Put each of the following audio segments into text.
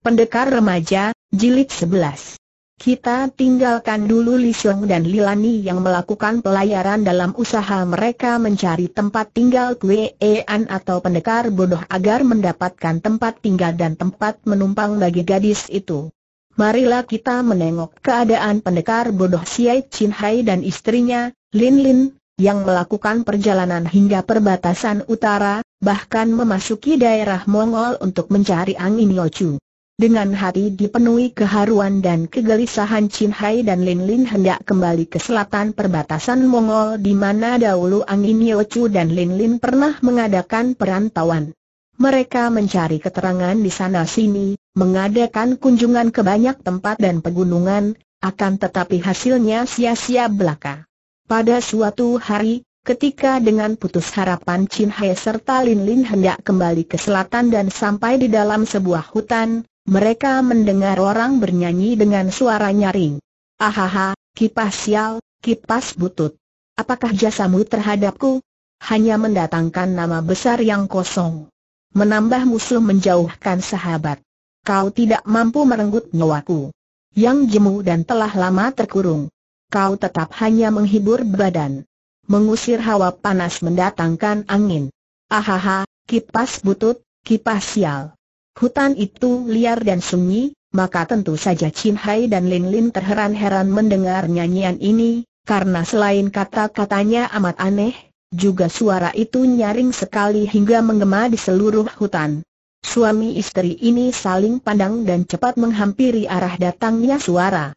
Pendekar Remaja, Jilid 11 Kita tinggalkan dulu Li Xiong dan Lilani yang melakukan pelayaran dalam usaha mereka mencari tempat tinggal Kuean atau pendekar bodoh agar mendapatkan tempat tinggal dan tempat menumpang bagi gadis itu. Marilah kita menengok keadaan pendekar bodoh Xie Chin Hai dan istrinya, Lin Lin, yang melakukan perjalanan hingga perbatasan utara, bahkan memasuki daerah Mongol untuk mencari angin Yochu. Dengan hati dipenuhi keharuan dan kegelisahan Chin Hai dan Lin Lin hendak kembali ke selatan perbatasan Mongol di mana dahulu Angin Yochu dan Lin Lin pernah mengadakan perantauan. Mereka mencari keterangan di sana-sini, mengadakan kunjungan ke banyak tempat dan pegunungan, akan tetapi hasilnya sia-sia belaka. Pada suatu hari, ketika dengan putus harapan Chin Hai serta Lin Lin hendak kembali ke selatan dan sampai di dalam sebuah hutan, mereka mendengar orang bernyanyi dengan suara nyaring. Ahaha, kipas sial, kipas butut. Apakah jasamu terhadapku? Hanya mendatangkan nama besar yang kosong. Menambah musuh menjauhkan sahabat. Kau tidak mampu merenggut nyawaku. Yang jemu dan telah lama terkurung. Kau tetap hanya menghibur badan. Mengusir hawa panas mendatangkan angin. Ahaha, kipas butut, kipas sial. Hutan itu liar dan sunyi, maka tentu saja Chin Hai dan Lin Lin terheran-heran mendengar nyanyian ini, karena selain kata-katanya amat aneh, juga suara itu nyaring sekali hingga menggema di seluruh hutan. Suami istri ini saling pandang dan cepat menghampiri arah datangnya suara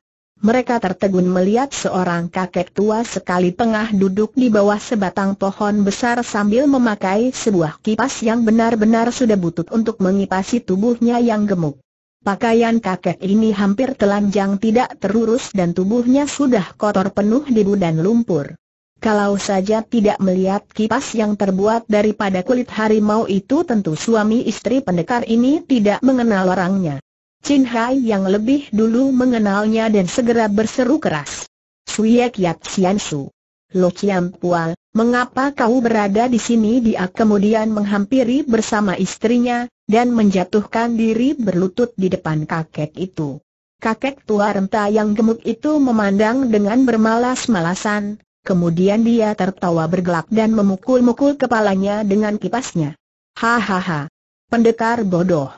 mereka tertegun melihat seorang kakek tua sekali tengah duduk di bawah sebatang pohon besar sambil memakai sebuah kipas yang benar-benar sudah butut untuk mengipasi tubuhnya yang gemuk. Pakaian kakek ini hampir telanjang tidak terurus dan tubuhnya sudah kotor penuh debu dan lumpur. Kalau saja tidak melihat kipas yang terbuat daripada kulit harimau itu tentu suami istri pendekar ini tidak mengenal orangnya. Chin Hai yang lebih dulu mengenalnya dan segera berseru keras. Suyek Yat Sian Su. Lo Chiam Pual, mengapa kau berada di sini? Dia kemudian menghampiri bersama istrinya, dan menjatuhkan diri berlutut di depan kakek itu. Kakek tua renta yang gemuk itu memandang dengan bermalas-malasan, kemudian dia tertawa bergelak dan memukul-mukul kepalanya dengan kipasnya. Hahaha, pendekar bodoh.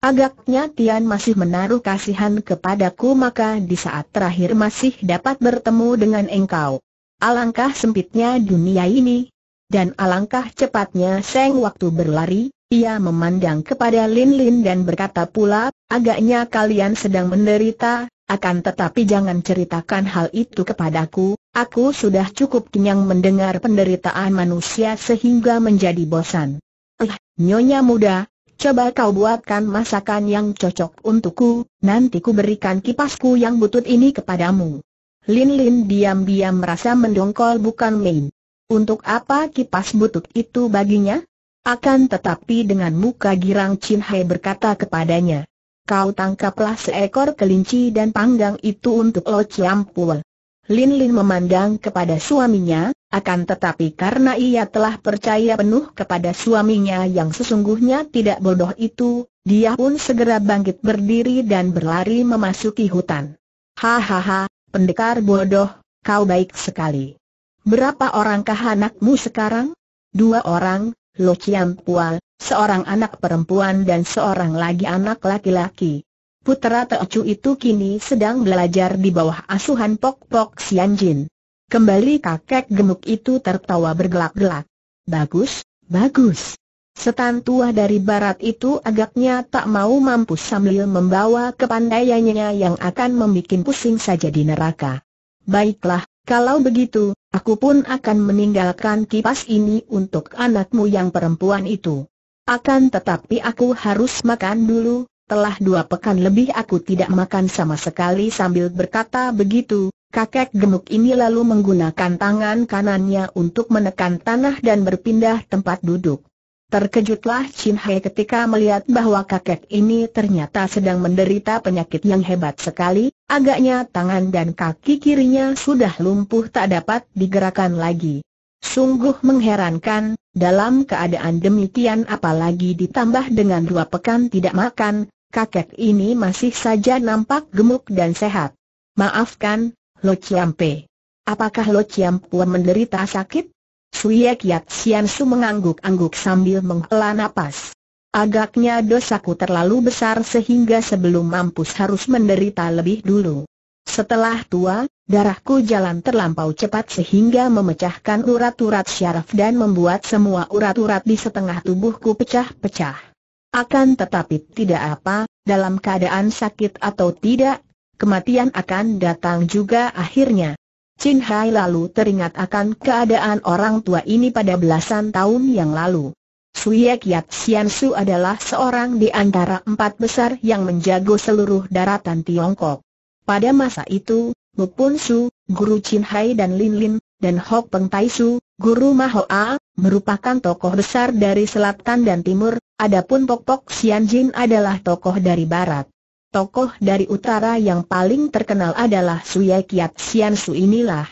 Agaknya Tian masih menaruh kasihan kepadaku maka di saat terakhir masih dapat bertemu dengan engkau. Alangkah sempitnya dunia ini. Dan alangkah cepatnya Seng waktu berlari, ia memandang kepada Lin Lin dan berkata pula, agaknya kalian sedang menderita, akan tetapi jangan ceritakan hal itu kepadaku, aku sudah cukup kenyang mendengar penderitaan manusia sehingga menjadi bosan. Eh, nyonya muda, Coba kau buatkan masakan yang cocok untukku, nanti ku berikan kipasku yang butut ini kepadamu. Lin Lin diam-diam merasa mendongkol bukan main. Untuk apa kipas butut itu baginya? Akan tetapi dengan muka girang Chin Hai berkata kepadanya. Kau tangkaplah seekor kelinci dan panggang itu untuk Lo ciampul. Lin Lin memandang kepada suaminya, akan tetapi karena ia telah percaya penuh kepada suaminya yang sesungguhnya tidak bodoh itu, dia pun segera bangkit berdiri dan berlari memasuki hutan. Hahaha, pendekar bodoh, kau baik sekali. Berapa orangkah anakmu sekarang? Dua orang, Lo Chiang Pua, seorang anak perempuan dan seorang lagi anak laki-laki putera Teocu itu kini sedang belajar di bawah asuhan Pok Pok Sianjin. Kembali kakek gemuk itu tertawa bergelak-gelak. Bagus, bagus. Setan tua dari barat itu agaknya tak mau mampu sambil membawa kepandaiannya yang akan membuat pusing saja di neraka. Baiklah, kalau begitu, aku pun akan meninggalkan kipas ini untuk anakmu yang perempuan itu. Akan tetapi aku harus makan dulu, telah dua pekan lebih aku tidak makan sama sekali sambil berkata begitu, kakek gemuk ini lalu menggunakan tangan kanannya untuk menekan tanah dan berpindah tempat duduk. Terkejutlah Chin Hai ketika melihat bahwa kakek ini ternyata sedang menderita penyakit yang hebat sekali, agaknya tangan dan kaki kirinya sudah lumpuh tak dapat digerakkan lagi. Sungguh mengherankan, dalam keadaan demikian apalagi ditambah dengan dua pekan tidak makan, kakek ini masih saja nampak gemuk dan sehat. Maafkan, Lo Chiampe. Apakah Lo Chiampe menderita sakit? Suyek Yat Sian Su mengangguk-angguk sambil menghela nafas. Agaknya dosaku terlalu besar sehingga sebelum mampus harus menderita lebih dulu. Setelah tua, darahku jalan terlampau cepat sehingga memecahkan urat-urat syaraf dan membuat semua urat-urat di setengah tubuhku pecah-pecah. Akan tetapi tidak apa, dalam keadaan sakit atau tidak, kematian akan datang juga akhirnya. Chin Hai lalu teringat akan keadaan orang tua ini pada belasan tahun yang lalu. Suye Kiat Sian Su adalah seorang di antara empat besar yang menjago seluruh daratan Tiongkok. Pada masa itu, Mu Pun Su, guru Chin Hai dan Lin Lin, dan Hok Peng Tai Su, guru Maho A, merupakan tokoh besar dari selatan dan timur, adapun Pok Pok Jin adalah tokoh dari barat. Tokoh dari utara yang paling terkenal adalah Suye Kiat Xian Su inilah.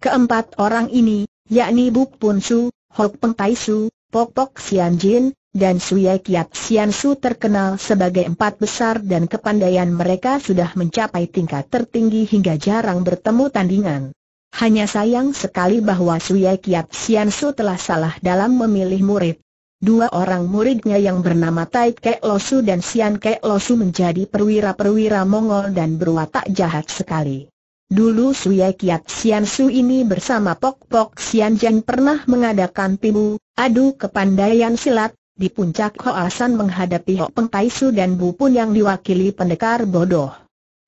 Keempat orang ini, yakni Buk Pun Su, Hok Peng Tai Su, Pok Pok Jin, dan Suye Kiat Xian Su terkenal sebagai empat besar dan kepandaian mereka sudah mencapai tingkat tertinggi hingga jarang bertemu tandingan. Hanya sayang sekali bahwa Suye Kiap Sian Su telah salah dalam memilih murid. Dua orang muridnya yang bernama Tai Kek Losu dan Sian Kek Losu menjadi perwira-perwira Mongol dan berwatak jahat sekali. Dulu Suye Kiat Sian Su ini bersama Pok Pok Sian Jan pernah mengadakan pibu, adu kepandaian silat, di puncak Hoasan menghadapi Ho Peng Tai Su dan Bu Pun yang diwakili pendekar bodoh.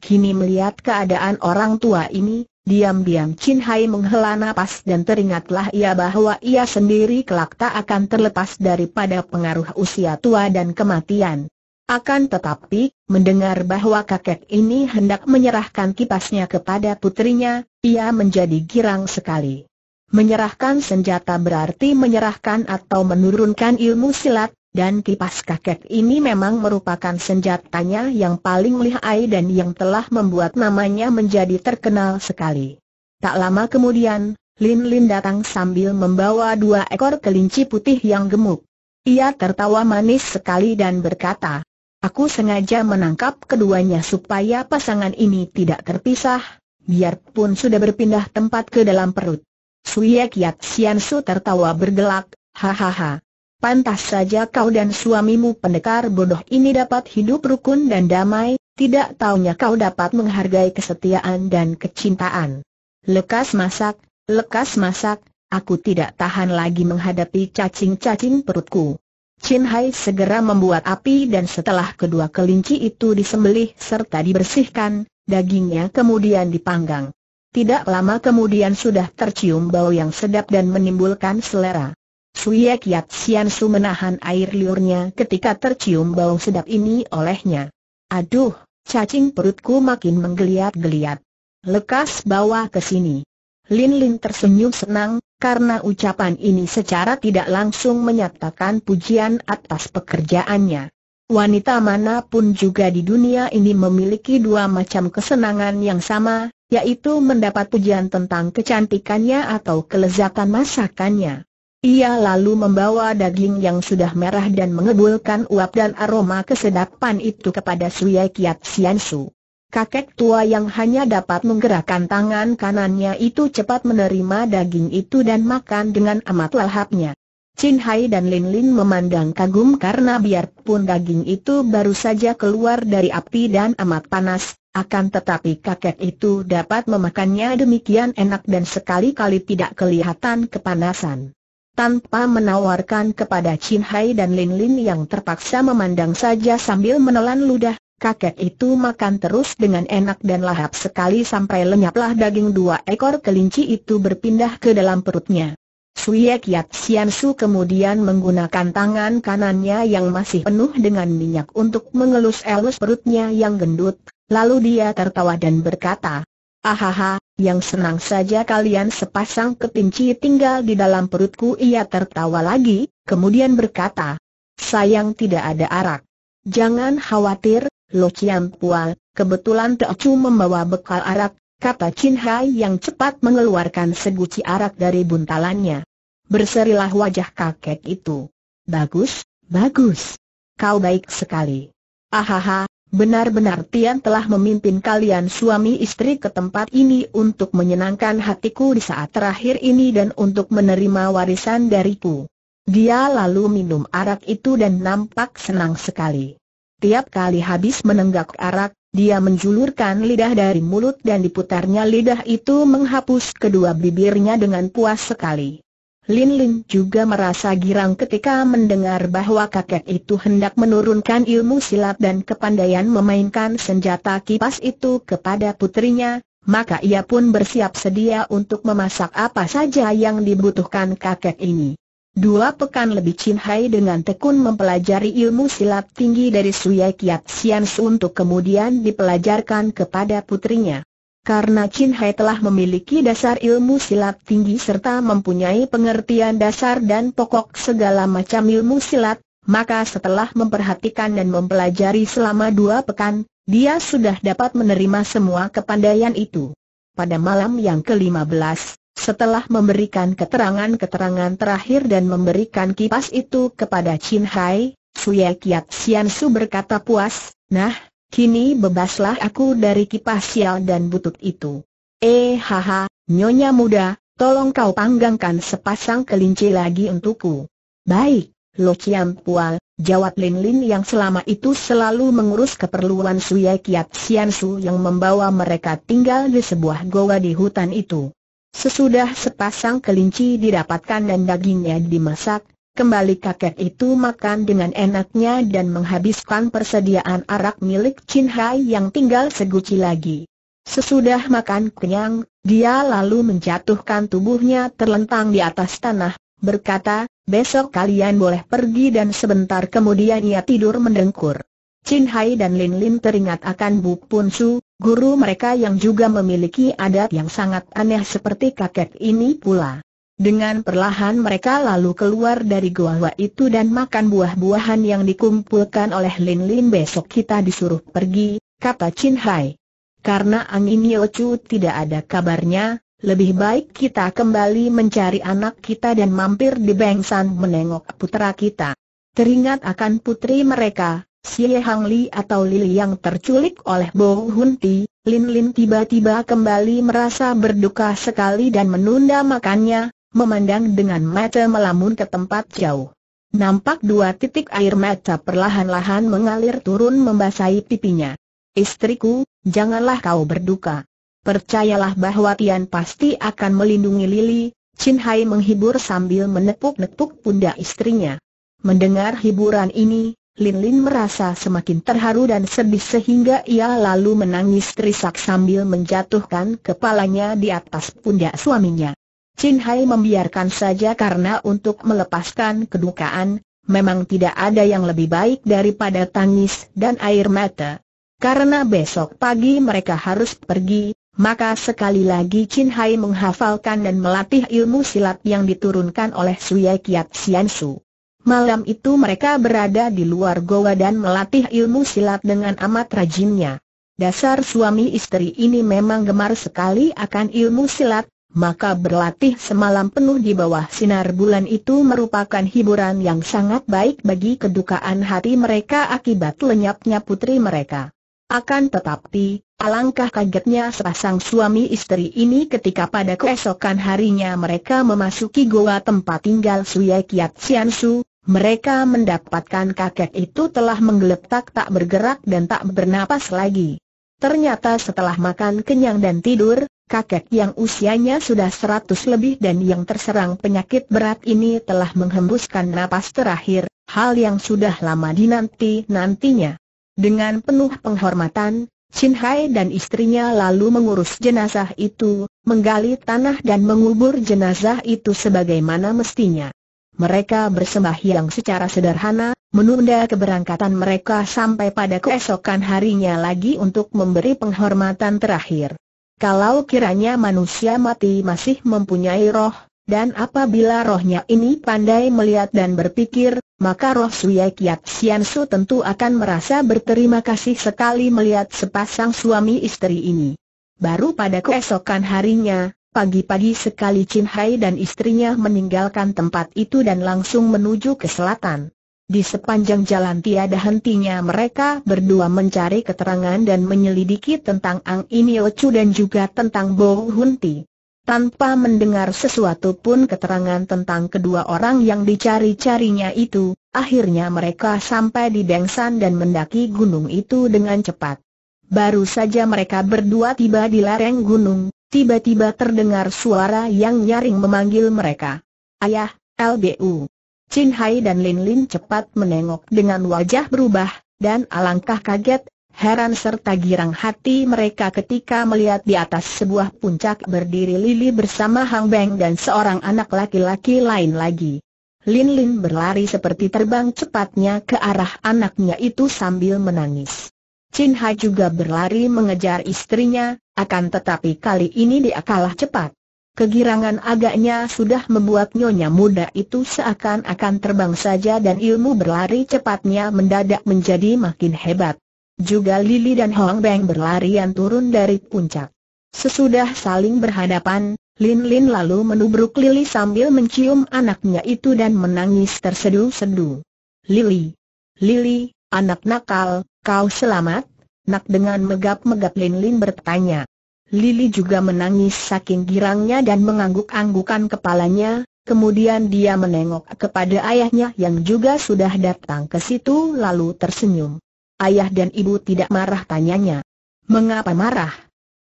Kini melihat keadaan orang tua ini, Diam-diam Chin Hai menghela nafas dan teringatlah ia bahwa ia sendiri kelak tak akan terlepas daripada pengaruh usia tua dan kematian. Akan tetapi, mendengar bahwa kakek ini hendak menyerahkan kipasnya kepada putrinya, ia menjadi girang sekali. Menyerahkan senjata berarti menyerahkan atau menurunkan ilmu silat, dan kipas kakek ini memang merupakan senjatanya yang paling lihai dan yang telah membuat namanya menjadi terkenal sekali. Tak lama kemudian, Lin Lin datang sambil membawa dua ekor kelinci putih yang gemuk. Ia tertawa manis sekali dan berkata, Aku sengaja menangkap keduanya supaya pasangan ini tidak terpisah, biarpun sudah berpindah tempat ke dalam perut. Suyek Yat Sian Su tertawa bergelak, hahaha. Pantas saja kau dan suamimu pendekar bodoh ini dapat hidup rukun dan damai, tidak taunya kau dapat menghargai kesetiaan dan kecintaan. Lekas masak, lekas masak, aku tidak tahan lagi menghadapi cacing-cacing perutku. Chin Hai segera membuat api dan setelah kedua kelinci itu disembelih serta dibersihkan, dagingnya kemudian dipanggang. Tidak lama kemudian sudah tercium bau yang sedap dan menimbulkan selera. Suye Kiat Sian Su menahan air liurnya ketika tercium bau sedap ini olehnya. Aduh, cacing perutku makin menggeliat-geliat. Lekas bawa ke sini. Lin Lin tersenyum senang, karena ucapan ini secara tidak langsung menyatakan pujian atas pekerjaannya. Wanita manapun juga di dunia ini memiliki dua macam kesenangan yang sama, yaitu mendapat pujian tentang kecantikannya atau kelezatan masakannya. Ia lalu membawa daging yang sudah merah dan mengebulkan uap dan aroma kesedapan itu kepada Suye Kiat Siansu. Kakek tua yang hanya dapat menggerakkan tangan kanannya itu cepat menerima daging itu dan makan dengan amat lahapnya. Chin Hai dan Lin Lin memandang kagum karena biarpun daging itu baru saja keluar dari api dan amat panas, akan tetapi kakek itu dapat memakannya demikian enak dan sekali-kali tidak kelihatan kepanasan tanpa menawarkan kepada Chin Hai dan Lin Lin yang terpaksa memandang saja sambil menelan ludah, kakek itu makan terus dengan enak dan lahap sekali sampai lenyaplah daging dua ekor kelinci itu berpindah ke dalam perutnya. Suyek Yat Sian Su kemudian menggunakan tangan kanannya yang masih penuh dengan minyak untuk mengelus-elus perutnya yang gendut, lalu dia tertawa dan berkata, Ahaha, yang senang saja kalian sepasang ketinci tinggal di dalam perutku Ia tertawa lagi, kemudian berkata Sayang tidak ada arak Jangan khawatir, Lo Chiam Pual, kebetulan Teocu membawa bekal arak Kata Chin Hai yang cepat mengeluarkan seguci arak dari buntalannya Berserilah wajah kakek itu Bagus, bagus Kau baik sekali Ahaha, Benar-benar Tian telah memimpin kalian suami istri ke tempat ini untuk menyenangkan hatiku di saat terakhir ini dan untuk menerima warisan dariku. Dia lalu minum arak itu dan nampak senang sekali. Tiap kali habis menenggak arak, dia menjulurkan lidah dari mulut dan diputarnya lidah itu menghapus kedua bibirnya dengan puas sekali. Lin Lin juga merasa girang ketika mendengar bahwa kakek itu hendak menurunkan ilmu silat dan kepandaian memainkan senjata kipas itu kepada putrinya, maka ia pun bersiap sedia untuk memasak apa saja yang dibutuhkan kakek ini. Dua pekan lebih Chin Hai dengan tekun mempelajari ilmu silat tinggi dari Suyai Kiat Sians untuk kemudian dipelajarkan kepada putrinya. Karena Chin Hai telah memiliki dasar ilmu silat tinggi serta mempunyai pengertian dasar dan pokok segala macam ilmu silat, maka setelah memperhatikan dan mempelajari selama dua pekan, dia sudah dapat menerima semua kepandaian itu. Pada malam yang ke-15, setelah memberikan keterangan-keterangan terakhir dan memberikan kipas itu kepada Chin Hai, Suye Kiat Sian Su berkata puas, Nah, Kini bebaslah aku dari kipas sial dan butut itu. Eh haha, nyonya muda, tolong kau panggangkan sepasang kelinci lagi untukku. Baik, Lo Chiam Pual, jawab Lin Lin yang selama itu selalu mengurus keperluan Suya Kiat Sian Su yang membawa mereka tinggal di sebuah goa di hutan itu. Sesudah sepasang kelinci didapatkan dan dagingnya dimasak, Kembali kakek itu makan dengan enaknya dan menghabiskan persediaan arak milik Chin Hai yang tinggal seguci lagi. Sesudah makan kenyang, dia lalu menjatuhkan tubuhnya terlentang di atas tanah, berkata, besok kalian boleh pergi dan sebentar kemudian ia tidur mendengkur. Chin Hai dan Lin Lin teringat akan Bu Pun Su, guru mereka yang juga memiliki adat yang sangat aneh seperti kakek ini pula. Dengan perlahan mereka lalu keluar dari gua itu dan makan buah-buahan yang dikumpulkan oleh Lin Lin besok kita disuruh pergi, kata Chin Hai. Karena angin Yochu tidak ada kabarnya, lebih baik kita kembali mencari anak kita dan mampir di Bengsan menengok putra kita. Teringat akan putri mereka, Xie Hang Li atau Lili yang terculik oleh Bo Hun Ti, Lin Lin tiba-tiba kembali merasa berduka sekali dan menunda makannya, memandang dengan mata melamun ke tempat jauh. Nampak dua titik air mata perlahan-lahan mengalir turun membasahi pipinya. Istriku, janganlah kau berduka. Percayalah bahwa Tian pasti akan melindungi Lili, Chin Hai menghibur sambil menepuk-nepuk pundak istrinya. Mendengar hiburan ini, Lin Lin merasa semakin terharu dan sedih sehingga ia lalu menangis terisak sambil menjatuhkan kepalanya di atas pundak suaminya. Chin Hai membiarkan saja karena untuk melepaskan kedukaan, memang tidak ada yang lebih baik daripada tangis dan air mata. Karena besok pagi mereka harus pergi, maka sekali lagi Chin Hai menghafalkan dan melatih ilmu silat yang diturunkan oleh Suya Kiat Sian Su. Malam itu mereka berada di luar goa dan melatih ilmu silat dengan amat rajinnya. Dasar suami istri ini memang gemar sekali akan ilmu silat, maka berlatih semalam penuh di bawah sinar bulan itu merupakan hiburan yang sangat baik bagi kedukaan hati mereka akibat lenyapnya putri mereka. Akan tetapi, alangkah kagetnya sepasang suami istri ini ketika pada keesokan harinya mereka memasuki goa tempat tinggal Suya Kiat Sian Su, mereka mendapatkan kakek itu telah menggeletak tak bergerak dan tak bernapas lagi. Ternyata setelah makan kenyang dan tidur, kakek yang usianya sudah seratus lebih dan yang terserang penyakit berat ini telah menghembuskan napas terakhir, hal yang sudah lama dinanti-nantinya. Dengan penuh penghormatan, Chin Hai dan istrinya lalu mengurus jenazah itu, menggali tanah dan mengubur jenazah itu sebagaimana mestinya. Mereka bersembahyang secara sederhana, menunda keberangkatan mereka sampai pada keesokan harinya lagi untuk memberi penghormatan terakhir. Kalau kiranya manusia mati masih mempunyai roh, dan apabila rohnya ini pandai melihat dan berpikir, maka roh Suya Kiat Sian Su tentu akan merasa berterima kasih sekali melihat sepasang suami istri ini. Baru pada keesokan harinya, pagi-pagi sekali Chin Hai dan istrinya meninggalkan tempat itu dan langsung menuju ke selatan. Di sepanjang jalan tiada hentinya mereka berdua mencari keterangan dan menyelidiki tentang Ang Iniochu dan juga tentang Bo Hunti. Tanpa mendengar sesuatu pun keterangan tentang kedua orang yang dicari-carinya itu, akhirnya mereka sampai di Dengsan dan mendaki gunung itu dengan cepat. Baru saja mereka berdua tiba di lereng gunung, tiba-tiba terdengar suara yang nyaring memanggil mereka. Ayah, LBU. Chin Hai dan Lin Lin cepat menengok dengan wajah berubah, dan alangkah kaget, heran serta girang hati mereka ketika melihat di atas sebuah puncak berdiri Lili bersama Hang Beng dan seorang anak laki-laki lain lagi. Lin Lin berlari seperti terbang cepatnya ke arah anaknya itu sambil menangis. Chin Hai juga berlari mengejar istrinya, akan tetapi kali ini dia kalah cepat. Kegirangan agaknya sudah membuat nyonya muda itu seakan-akan terbang saja dan ilmu berlari cepatnya mendadak menjadi makin hebat. Juga Lili dan Hong Beng berlarian turun dari puncak. Sesudah saling berhadapan, Lin Lin lalu menubruk Lili sambil mencium anaknya itu dan menangis tersedu-sedu. Lili, Lili, anak nakal, kau selamat? Nak dengan megap-megap Lin Lin bertanya. Lili juga menangis saking girangnya dan mengangguk-anggukan kepalanya, kemudian dia menengok kepada ayahnya yang juga sudah datang ke situ lalu tersenyum. Ayah dan ibu tidak marah tanyanya. Mengapa marah?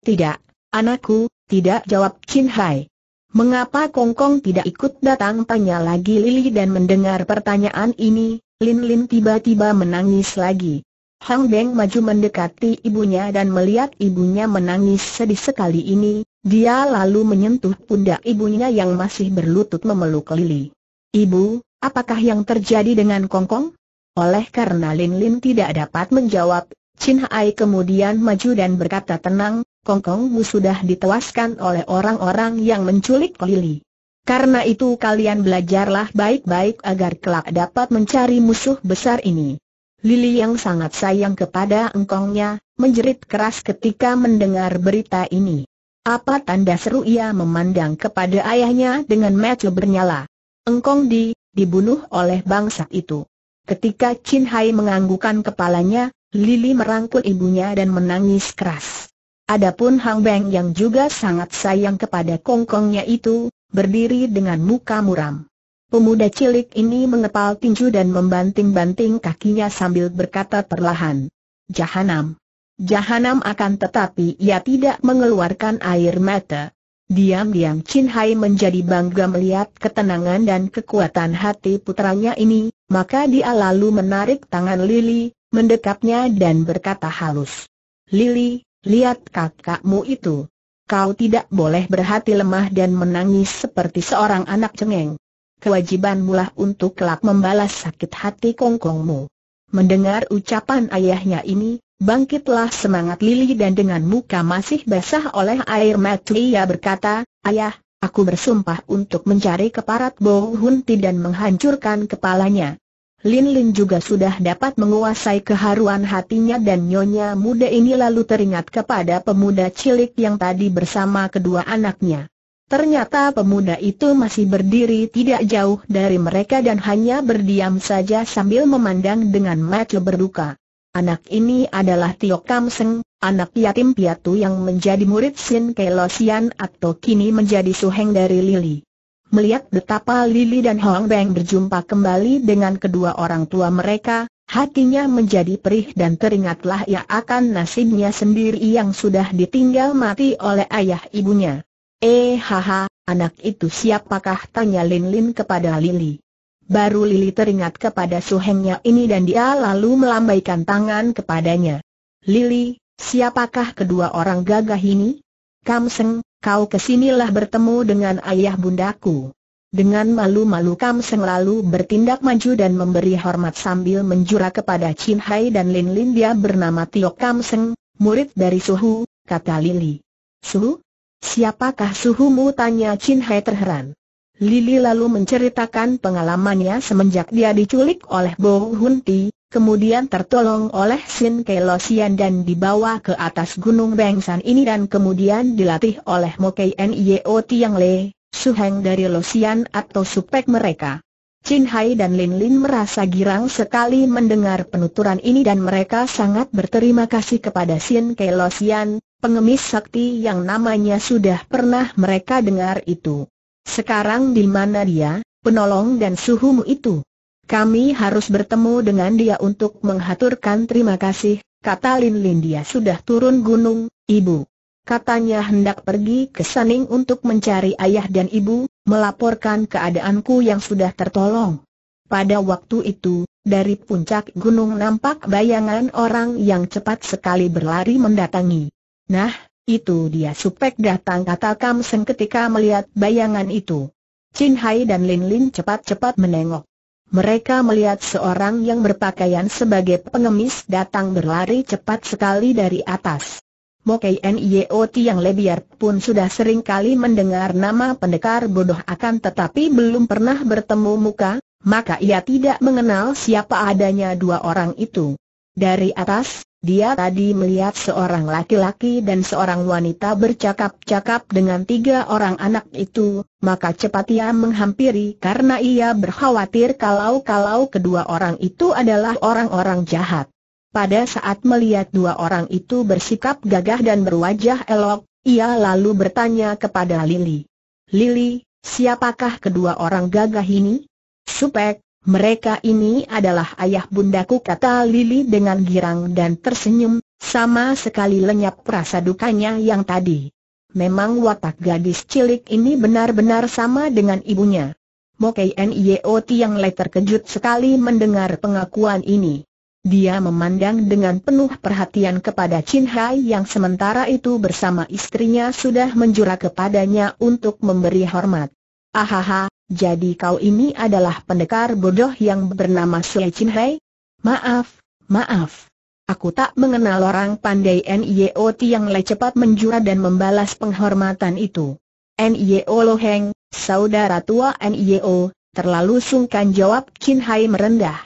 Tidak, anakku, tidak jawab Chin Hai. Mengapa Kong Kong tidak ikut datang tanya lagi Lili dan mendengar pertanyaan ini, Lin Lin tiba-tiba menangis lagi. Hang Beng maju mendekati ibunya dan melihat ibunya menangis sedih sekali ini, dia lalu menyentuh pundak ibunya yang masih berlutut memeluk Lili. Ibu, apakah yang terjadi dengan Kong Kong? Oleh karena Lin Lin tidak dapat menjawab, Chin Hai kemudian maju dan berkata tenang, Kong Kongkongmu sudah ditewaskan oleh orang-orang yang menculik Lili. Karena itu kalian belajarlah baik-baik agar kelak dapat mencari musuh besar ini. Lili yang sangat sayang kepada engkongnya, menjerit keras ketika mendengar berita ini. Apa tanda seru ia memandang kepada ayahnya dengan mata bernyala. Engkong di, dibunuh oleh bangsa itu. Ketika Chin Hai menganggukan kepalanya, Lili merangkul ibunya dan menangis keras. Adapun Hang Beng yang juga sangat sayang kepada kongkongnya itu, berdiri dengan muka muram. Pemuda cilik ini mengepal tinju dan membanting-banting kakinya sambil berkata perlahan. Jahanam. Jahanam akan tetapi ia tidak mengeluarkan air mata. Diam-diam Chin Hai menjadi bangga melihat ketenangan dan kekuatan hati putranya ini, maka dia lalu menarik tangan Lily, mendekapnya dan berkata halus. Lily, lihat kakakmu itu. Kau tidak boleh berhati lemah dan menangis seperti seorang anak cengeng kewajiban mulah untuk kelak membalas sakit hati kongkongmu. Mendengar ucapan ayahnya ini, bangkitlah semangat Lili dan dengan muka masih basah oleh air mata ia berkata, Ayah, aku bersumpah untuk mencari keparat bau Hunti dan menghancurkan kepalanya. Lin Lin juga sudah dapat menguasai keharuan hatinya dan nyonya muda ini lalu teringat kepada pemuda cilik yang tadi bersama kedua anaknya. Ternyata pemuda itu masih berdiri tidak jauh dari mereka dan hanya berdiam saja sambil memandang dengan mata berduka. Anak ini adalah Tio Kam Seng, anak yatim piatu yang menjadi murid Sin Kelosian atau kini menjadi suheng dari Lili. Melihat betapa Lili dan Hong Beng berjumpa kembali dengan kedua orang tua mereka, hatinya menjadi perih dan teringatlah ia akan nasibnya sendiri yang sudah ditinggal mati oleh ayah ibunya. Eh haha, anak itu siapakah tanya Lin Lin kepada Lili. Baru Lili teringat kepada suhengnya ini dan dia lalu melambaikan tangan kepadanya. Lili, siapakah kedua orang gagah ini? Kamseng, kau kesinilah bertemu dengan ayah bundaku. Dengan malu-malu Kamseng lalu bertindak maju dan memberi hormat sambil menjurah kepada Chin Hai dan Lin Lin dia bernama Tio Kamseng, murid dari Suhu, kata Lili. Suhu, Siapakah suhumu tanya Chin Hai terheran. Lili lalu menceritakan pengalamannya semenjak dia diculik oleh Bo Hun Ti, kemudian tertolong oleh Sin Sian dan dibawa ke atas Gunung San ini dan kemudian dilatih oleh Mo Mokei Nio Tiang Le, suheng dari Losian atau supek mereka. Chin Hai dan Lin Lin merasa girang sekali mendengar penuturan ini dan mereka sangat berterima kasih kepada Sin Sian, pengemis sakti yang namanya sudah pernah mereka dengar itu. Sekarang di mana dia, penolong dan suhumu itu? Kami harus bertemu dengan dia untuk menghaturkan terima kasih, kata Lin Lin dia sudah turun gunung, ibu. Katanya hendak pergi ke Saning untuk mencari ayah dan ibu, melaporkan keadaanku yang sudah tertolong. Pada waktu itu, dari puncak gunung nampak bayangan orang yang cepat sekali berlari mendatangi. Nah, itu dia supek datang kata Kam Seng ketika melihat bayangan itu. Chin Hai dan Lin Lin cepat-cepat menengok. Mereka melihat seorang yang berpakaian sebagai pengemis datang berlari cepat sekali dari atas. Mo Kei O T yang lebiar pun sudah sering kali mendengar nama pendekar bodoh akan tetapi belum pernah bertemu muka, maka ia tidak mengenal siapa adanya dua orang itu. Dari atas, dia tadi melihat seorang laki-laki dan seorang wanita bercakap-cakap dengan tiga orang anak itu, maka cepat ia menghampiri karena ia berkhawatir kalau-kalau kedua orang itu adalah orang-orang jahat. Pada saat melihat dua orang itu bersikap gagah dan berwajah elok, ia lalu bertanya kepada Lili. Lili, siapakah kedua orang gagah ini? Supek, mereka ini adalah ayah bundaku kata Lili dengan girang dan tersenyum, sama sekali lenyap perasa dukanya yang tadi. Memang watak gadis cilik ini benar-benar sama dengan ibunya. Mokai Nio Tiang Le terkejut sekali mendengar pengakuan ini. Dia memandang dengan penuh perhatian kepada Chin Hai yang sementara itu bersama istrinya sudah menjura kepadanya untuk memberi hormat. Ahaha, jadi kau ini adalah pendekar bodoh yang bernama Sui Chin Hei? Maaf, maaf. Aku tak mengenal orang pandai N.I.O. yang Le cepat menjura dan membalas penghormatan itu. N.I.O. Lo Heng, saudara tua N.I.O., terlalu sungkan jawab Chin Hai merendah.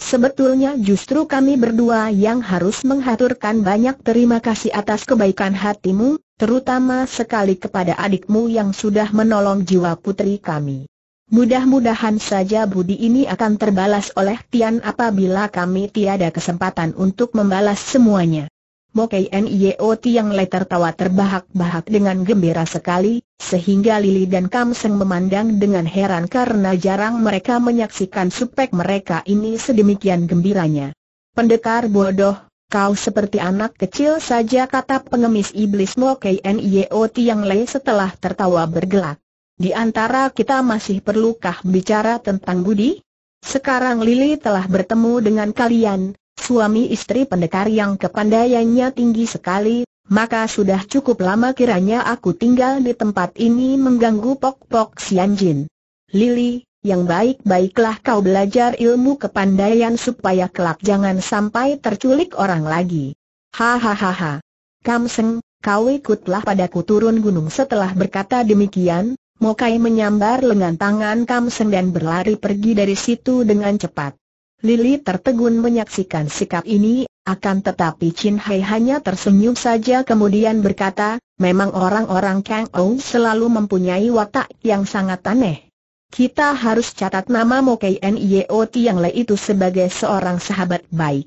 Sebetulnya justru kami berdua yang harus menghaturkan banyak terima kasih atas kebaikan hatimu, terutama sekali kepada adikmu yang sudah menolong jiwa putri kami. Mudah-mudahan saja budi ini akan terbalas oleh Tian apabila kami tiada kesempatan untuk membalas semuanya. Mokai Nio Tiang Le tertawa terbahak-bahak dengan gembira sekali, sehingga Lily dan Kam Seng memandang dengan heran karena jarang mereka menyaksikan supek mereka ini sedemikian gembiranya. Pendekar bodoh, kau seperti anak kecil saja kata pengemis iblis Mokai Nio Tiang Le setelah tertawa bergelak. Di antara kita masih perlukah bicara tentang budi? Sekarang Lili telah bertemu dengan kalian, suami istri pendekar yang kepandaiannya tinggi sekali, maka sudah cukup lama kiranya aku tinggal di tempat ini mengganggu pok-pok Sianjin. Lili, yang baik-baiklah kau belajar ilmu kepandaian supaya kelak jangan sampai terculik orang lagi. Hahaha. Kamseng, kau ikutlah padaku turun gunung setelah berkata demikian, Mokai menyambar lengan tangan Kam dan berlari pergi dari situ dengan cepat. Lili tertegun menyaksikan sikap ini, akan tetapi Chin Hai hanya tersenyum saja kemudian berkata, memang orang-orang Kang Ou selalu mempunyai watak yang sangat aneh. Kita harus catat nama Mokai T yang lain itu sebagai seorang sahabat baik.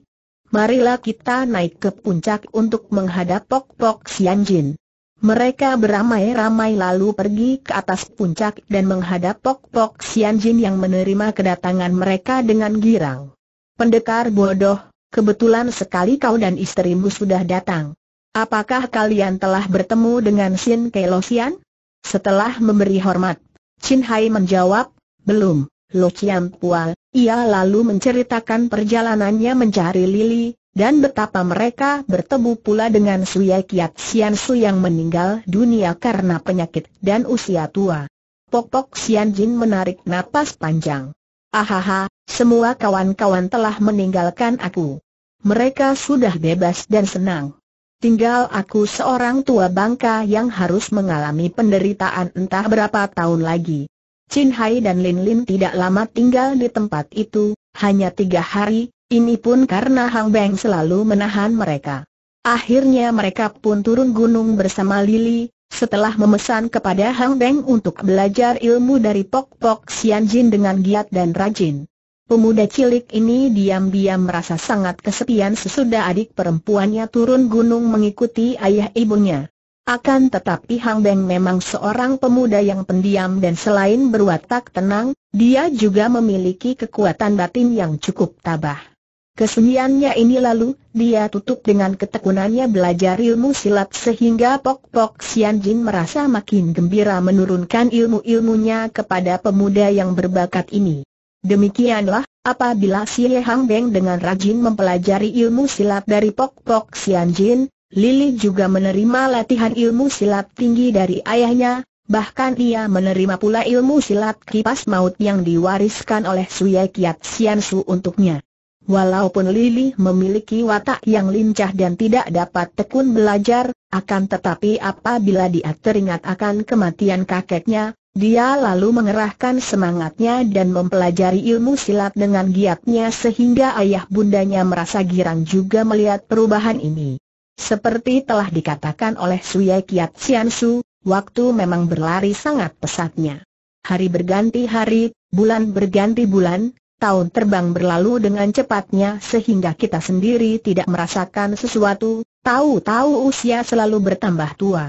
Marilah kita naik ke puncak untuk menghadap Pok Pok Jin." Mereka beramai-ramai lalu pergi ke atas puncak dan menghadap Pok-Pok Sian Jin yang menerima kedatangan mereka dengan girang. Pendekar bodoh, kebetulan sekali kau dan istrimu sudah datang. Apakah kalian telah bertemu dengan Sin Kelosian? Setelah memberi hormat, Chin Hai menjawab, belum, Lo Chiang Pua, ia lalu menceritakan perjalanannya mencari Lily. Dan betapa mereka bertemu pula dengan Suya Kiat Sian Su yang meninggal dunia karena penyakit dan usia tua. Pok-pok Sian Jin menarik napas panjang. Ahaha, semua kawan-kawan telah meninggalkan aku. Mereka sudah bebas dan senang. Tinggal aku seorang tua bangka yang harus mengalami penderitaan entah berapa tahun lagi. Chin Hai dan Lin Lin tidak lama tinggal di tempat itu, hanya tiga hari, ini pun karena Hang Beng selalu menahan mereka. Akhirnya mereka pun turun gunung bersama Lili, setelah memesan kepada Hang Beng untuk belajar ilmu dari Pok Pok Sian Jin dengan giat dan rajin. Pemuda cilik ini diam-diam merasa sangat kesepian sesudah adik perempuannya turun gunung mengikuti ayah ibunya. Akan tetapi Hang Beng memang seorang pemuda yang pendiam dan selain berwatak tenang, dia juga memiliki kekuatan batin yang cukup tabah. Kesunyiannya ini lalu, dia tutup dengan ketekunannya belajar ilmu silat sehingga Pok Pok Sian Jin merasa makin gembira menurunkan ilmu-ilmunya kepada pemuda yang berbakat ini. Demikianlah, apabila si Ye Hang Beng dengan rajin mempelajari ilmu silat dari Pok Pok Sian Jin, Lili juga menerima latihan ilmu silat tinggi dari ayahnya, bahkan ia menerima pula ilmu silat kipas maut yang diwariskan oleh Suye Kiat Sian Su untuknya. Walaupun Lili memiliki watak yang lincah dan tidak dapat tekun belajar, akan tetapi apabila dia teringat akan kematian kakeknya, dia lalu mengerahkan semangatnya dan mempelajari ilmu silat dengan giatnya sehingga ayah bundanya merasa girang juga melihat perubahan ini. Seperti telah dikatakan oleh Suya Kiat Siansu, waktu memang berlari sangat pesatnya. Hari berganti hari, bulan berganti bulan, tahun terbang berlalu dengan cepatnya sehingga kita sendiri tidak merasakan sesuatu, tahu-tahu usia selalu bertambah tua.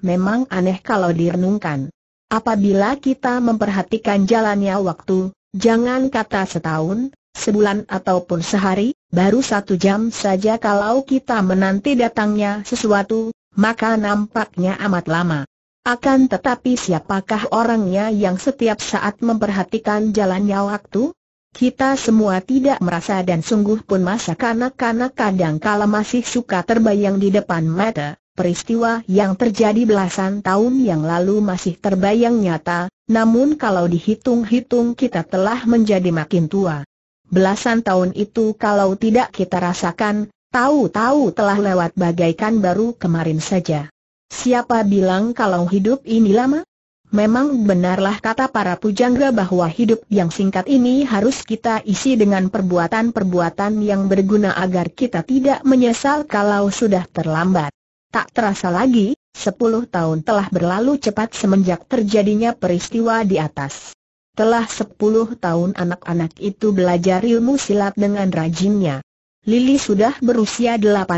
Memang aneh kalau direnungkan. Apabila kita memperhatikan jalannya waktu, jangan kata setahun, sebulan ataupun sehari, baru satu jam saja kalau kita menanti datangnya sesuatu, maka nampaknya amat lama. Akan tetapi siapakah orangnya yang setiap saat memperhatikan jalannya waktu? Kita semua tidak merasa dan sungguh pun masa kanak-kanak kadang kala masih suka terbayang di depan mata. Peristiwa yang terjadi belasan tahun yang lalu masih terbayang nyata, namun kalau dihitung-hitung kita telah menjadi makin tua. Belasan tahun itu kalau tidak kita rasakan, tahu-tahu telah lewat bagaikan baru kemarin saja. Siapa bilang kalau hidup ini lama? Memang benarlah kata para pujangga bahwa hidup yang singkat ini harus kita isi dengan perbuatan-perbuatan yang berguna agar kita tidak menyesal kalau sudah terlambat. Tak terasa lagi, sepuluh tahun telah berlalu cepat semenjak terjadinya peristiwa di atas. Telah sepuluh tahun anak-anak itu belajar ilmu silat dengan rajinnya. Lili sudah berusia 18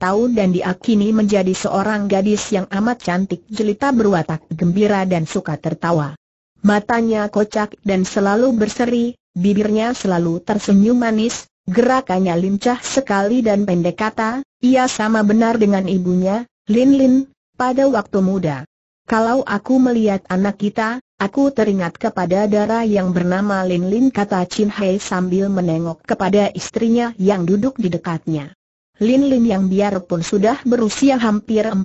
tahun dan diakini menjadi seorang gadis yang amat cantik jelita berwatak gembira dan suka tertawa. Matanya kocak dan selalu berseri, bibirnya selalu tersenyum manis, gerakannya lincah sekali dan pendek kata, ia sama benar dengan ibunya, Lin Lin, pada waktu muda. Kalau aku melihat anak kita, aku teringat kepada darah yang bernama Lin Lin kata Chin Hei sambil menengok kepada istrinya yang duduk di dekatnya. Lin Lin yang biarpun sudah berusia hampir 40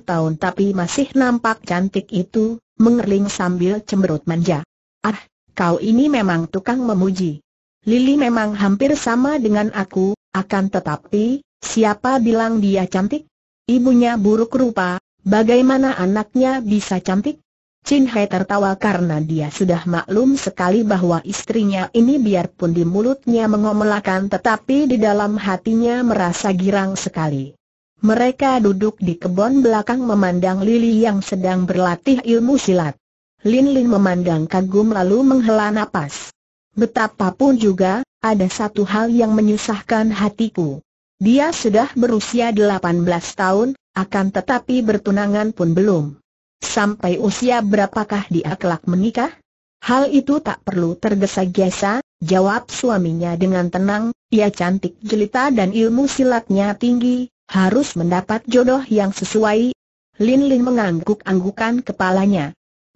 tahun tapi masih nampak cantik itu, mengerling sambil cemberut manja. Ah, kau ini memang tukang memuji. Lili memang hampir sama dengan aku, akan tetapi, siapa bilang dia cantik? Ibunya buruk rupa, Bagaimana anaknya bisa cantik? Chin Hai tertawa karena dia sudah maklum sekali bahwa istrinya ini biarpun di mulutnya mengomelakan tetapi di dalam hatinya merasa girang sekali. Mereka duduk di kebun belakang memandang Lili yang sedang berlatih ilmu silat. Lin Lin memandang kagum lalu menghela napas. Betapapun juga, ada satu hal yang menyusahkan hatiku. Dia sudah berusia 18 tahun, akan tetapi bertunangan pun belum. Sampai usia berapakah dia kelak menikah? Hal itu tak perlu tergesa-gesa, jawab suaminya dengan tenang, ia cantik jelita dan ilmu silatnya tinggi, harus mendapat jodoh yang sesuai. Lin Lin mengangguk-anggukan kepalanya.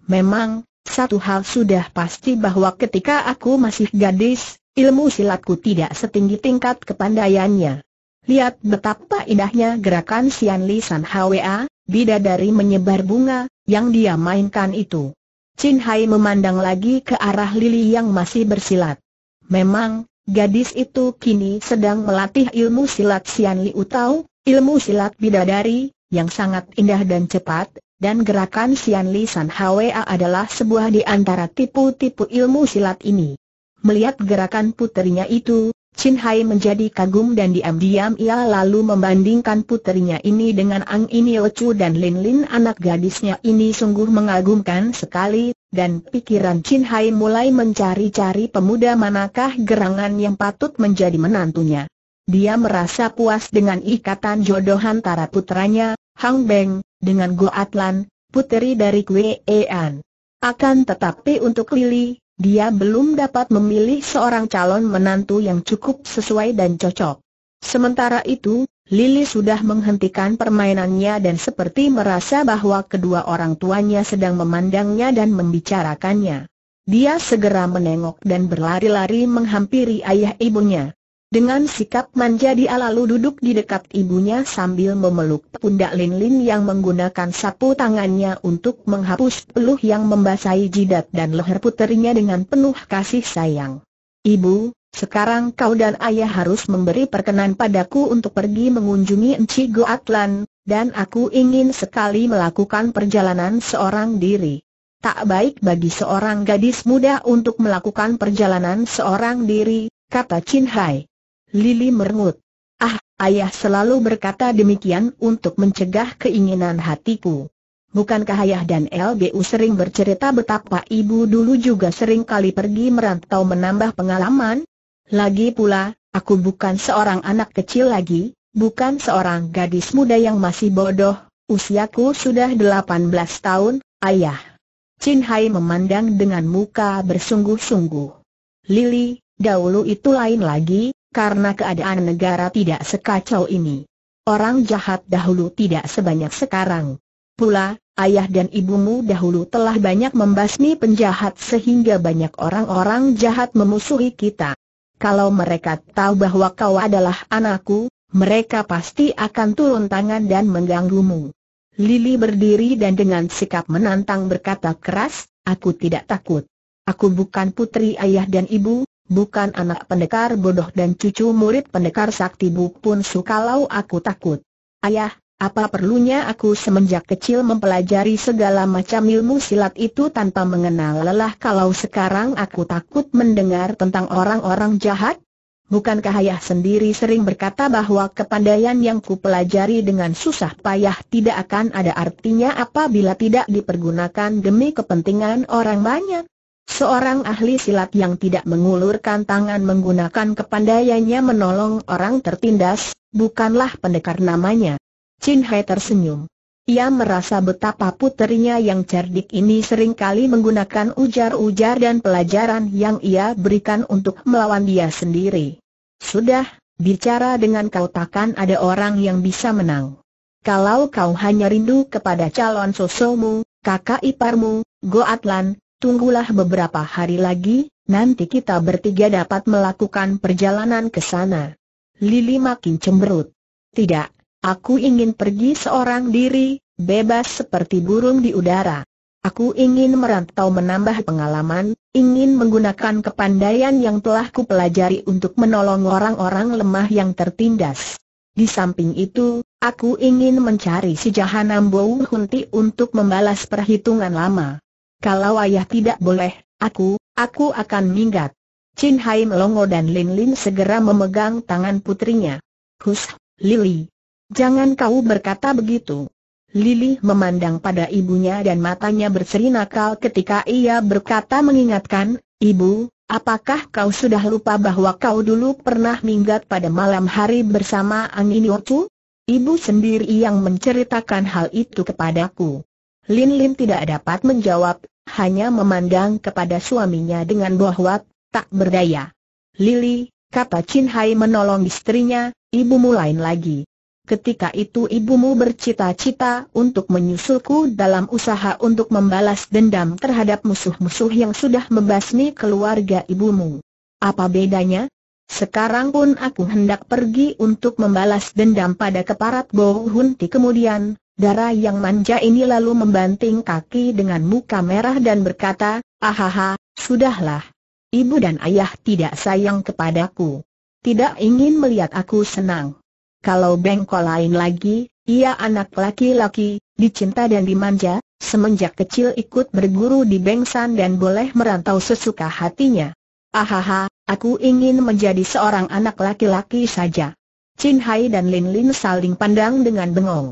Memang, satu hal sudah pasti bahwa ketika aku masih gadis, ilmu silatku tidak setinggi tingkat kepandaiannya. Lihat betapa indahnya gerakan Sian Li San Hwa, bidadari menyebar bunga, yang dia mainkan itu. Chin Hai memandang lagi ke arah Lili yang masih bersilat. Memang, gadis itu kini sedang melatih ilmu silat Sian Li Utau, ilmu silat bidadari, yang sangat indah dan cepat, dan gerakan Sian Li San Hwa adalah sebuah di antara tipu-tipu ilmu silat ini. Melihat gerakan puterinya itu, Chin Hai menjadi kagum dan diam-diam ia lalu membandingkan puterinya ini dengan Ang Ini Lecu dan Lin Lin anak gadisnya ini sungguh mengagumkan sekali, dan pikiran Chin Hai mulai mencari-cari pemuda manakah gerangan yang patut menjadi menantunya. Dia merasa puas dengan ikatan jodoh antara putranya, Hang Beng, dengan Go Atlan, puteri dari Kwe Ean. Akan tetapi untuk Lily. Dia belum dapat memilih seorang calon menantu yang cukup sesuai dan cocok. Sementara itu, Lily sudah menghentikan permainannya dan seperti merasa bahwa kedua orang tuanya sedang memandangnya dan membicarakannya. Dia segera menengok dan berlari-lari menghampiri ayah ibunya. Dengan sikap manja dia lalu duduk di dekat ibunya sambil memeluk pundak Lin Lin yang menggunakan sapu tangannya untuk menghapus peluh yang membasahi jidat dan leher puterinya dengan penuh kasih sayang. Ibu, sekarang kau dan ayah harus memberi perkenan padaku untuk pergi mengunjungi Enci Goatlan, dan aku ingin sekali melakukan perjalanan seorang diri. Tak baik bagi seorang gadis muda untuk melakukan perjalanan seorang diri, kata Chin Hai. Lili merengut. Ah, ayah selalu berkata demikian untuk mencegah keinginan hatiku. Bukankah ayah dan LBU sering bercerita betapa ibu dulu juga sering kali pergi merantau menambah pengalaman? Lagi pula, aku bukan seorang anak kecil lagi, bukan seorang gadis muda yang masih bodoh, usiaku sudah 18 tahun, ayah. Chin Hai memandang dengan muka bersungguh-sungguh. Lili, dahulu itu lain lagi, karena keadaan negara tidak sekacau ini. Orang jahat dahulu tidak sebanyak sekarang. Pula, ayah dan ibumu dahulu telah banyak membasmi penjahat sehingga banyak orang-orang jahat memusuhi kita. Kalau mereka tahu bahwa kau adalah anakku, mereka pasti akan turun tangan dan mengganggumu. Lili berdiri dan dengan sikap menantang berkata keras, aku tidak takut. Aku bukan putri ayah dan ibu, bukan anak pendekar bodoh dan cucu murid pendekar sakti buk pun sukalau aku takut. Ayah, apa perlunya aku semenjak kecil mempelajari segala macam ilmu silat itu tanpa mengenal lelah kalau sekarang aku takut mendengar tentang orang-orang jahat? Bukankah ayah sendiri sering berkata bahwa kepandaian yang ku pelajari dengan susah payah tidak akan ada artinya apabila tidak dipergunakan demi kepentingan orang banyak? Seorang ahli silat yang tidak mengulurkan tangan menggunakan kepandaiannya menolong orang tertindas, bukanlah pendekar namanya. Chin Hai tersenyum. Ia merasa betapa puterinya yang cerdik ini sering kali menggunakan ujar-ujar dan pelajaran yang ia berikan untuk melawan dia sendiri. Sudah, bicara dengan kau takkan ada orang yang bisa menang. Kalau kau hanya rindu kepada calon sosomu, kakak iparmu, Goatlan, tunggulah beberapa hari lagi, nanti kita bertiga dapat melakukan perjalanan ke sana. Lili makin cemberut. Tidak, aku ingin pergi seorang diri, bebas seperti burung di udara. Aku ingin merantau menambah pengalaman, ingin menggunakan kepandaian yang telah kupelajari untuk menolong orang-orang lemah yang tertindas. Di samping itu, aku ingin mencari si Jahanam Bow untuk membalas perhitungan lama. Kalau ayah tidak boleh, aku, aku akan minggat. Chin Hai melongo dan Lin Lin segera memegang tangan putrinya. Hus, Lili. Jangan kau berkata begitu. Lili memandang pada ibunya dan matanya berseri nakal ketika ia berkata mengingatkan, Ibu, apakah kau sudah lupa bahwa kau dulu pernah minggat pada malam hari bersama Angin Yocu? Ibu sendiri yang menceritakan hal itu kepadaku. Lin Lin tidak dapat menjawab, hanya memandang kepada suaminya dengan bohwat, tak berdaya. Lili, kata Chin Hai menolong istrinya, ibumu lain lagi. Ketika itu ibumu bercita-cita untuk menyusulku dalam usaha untuk membalas dendam terhadap musuh-musuh yang sudah membasmi keluarga ibumu. Apa bedanya? Sekarang pun aku hendak pergi untuk membalas dendam pada keparat Bo kemudian, Darah yang manja ini lalu membanting kaki dengan muka merah dan berkata, Ahaha, sudahlah. Ibu dan ayah tidak sayang kepadaku. Tidak ingin melihat aku senang. Kalau bengkol lain lagi, ia anak laki-laki, dicinta dan dimanja, semenjak kecil ikut berguru di Bengsan dan boleh merantau sesuka hatinya. Ahaha, aku ingin menjadi seorang anak laki-laki saja. Chin Hai dan Lin Lin saling pandang dengan bengong.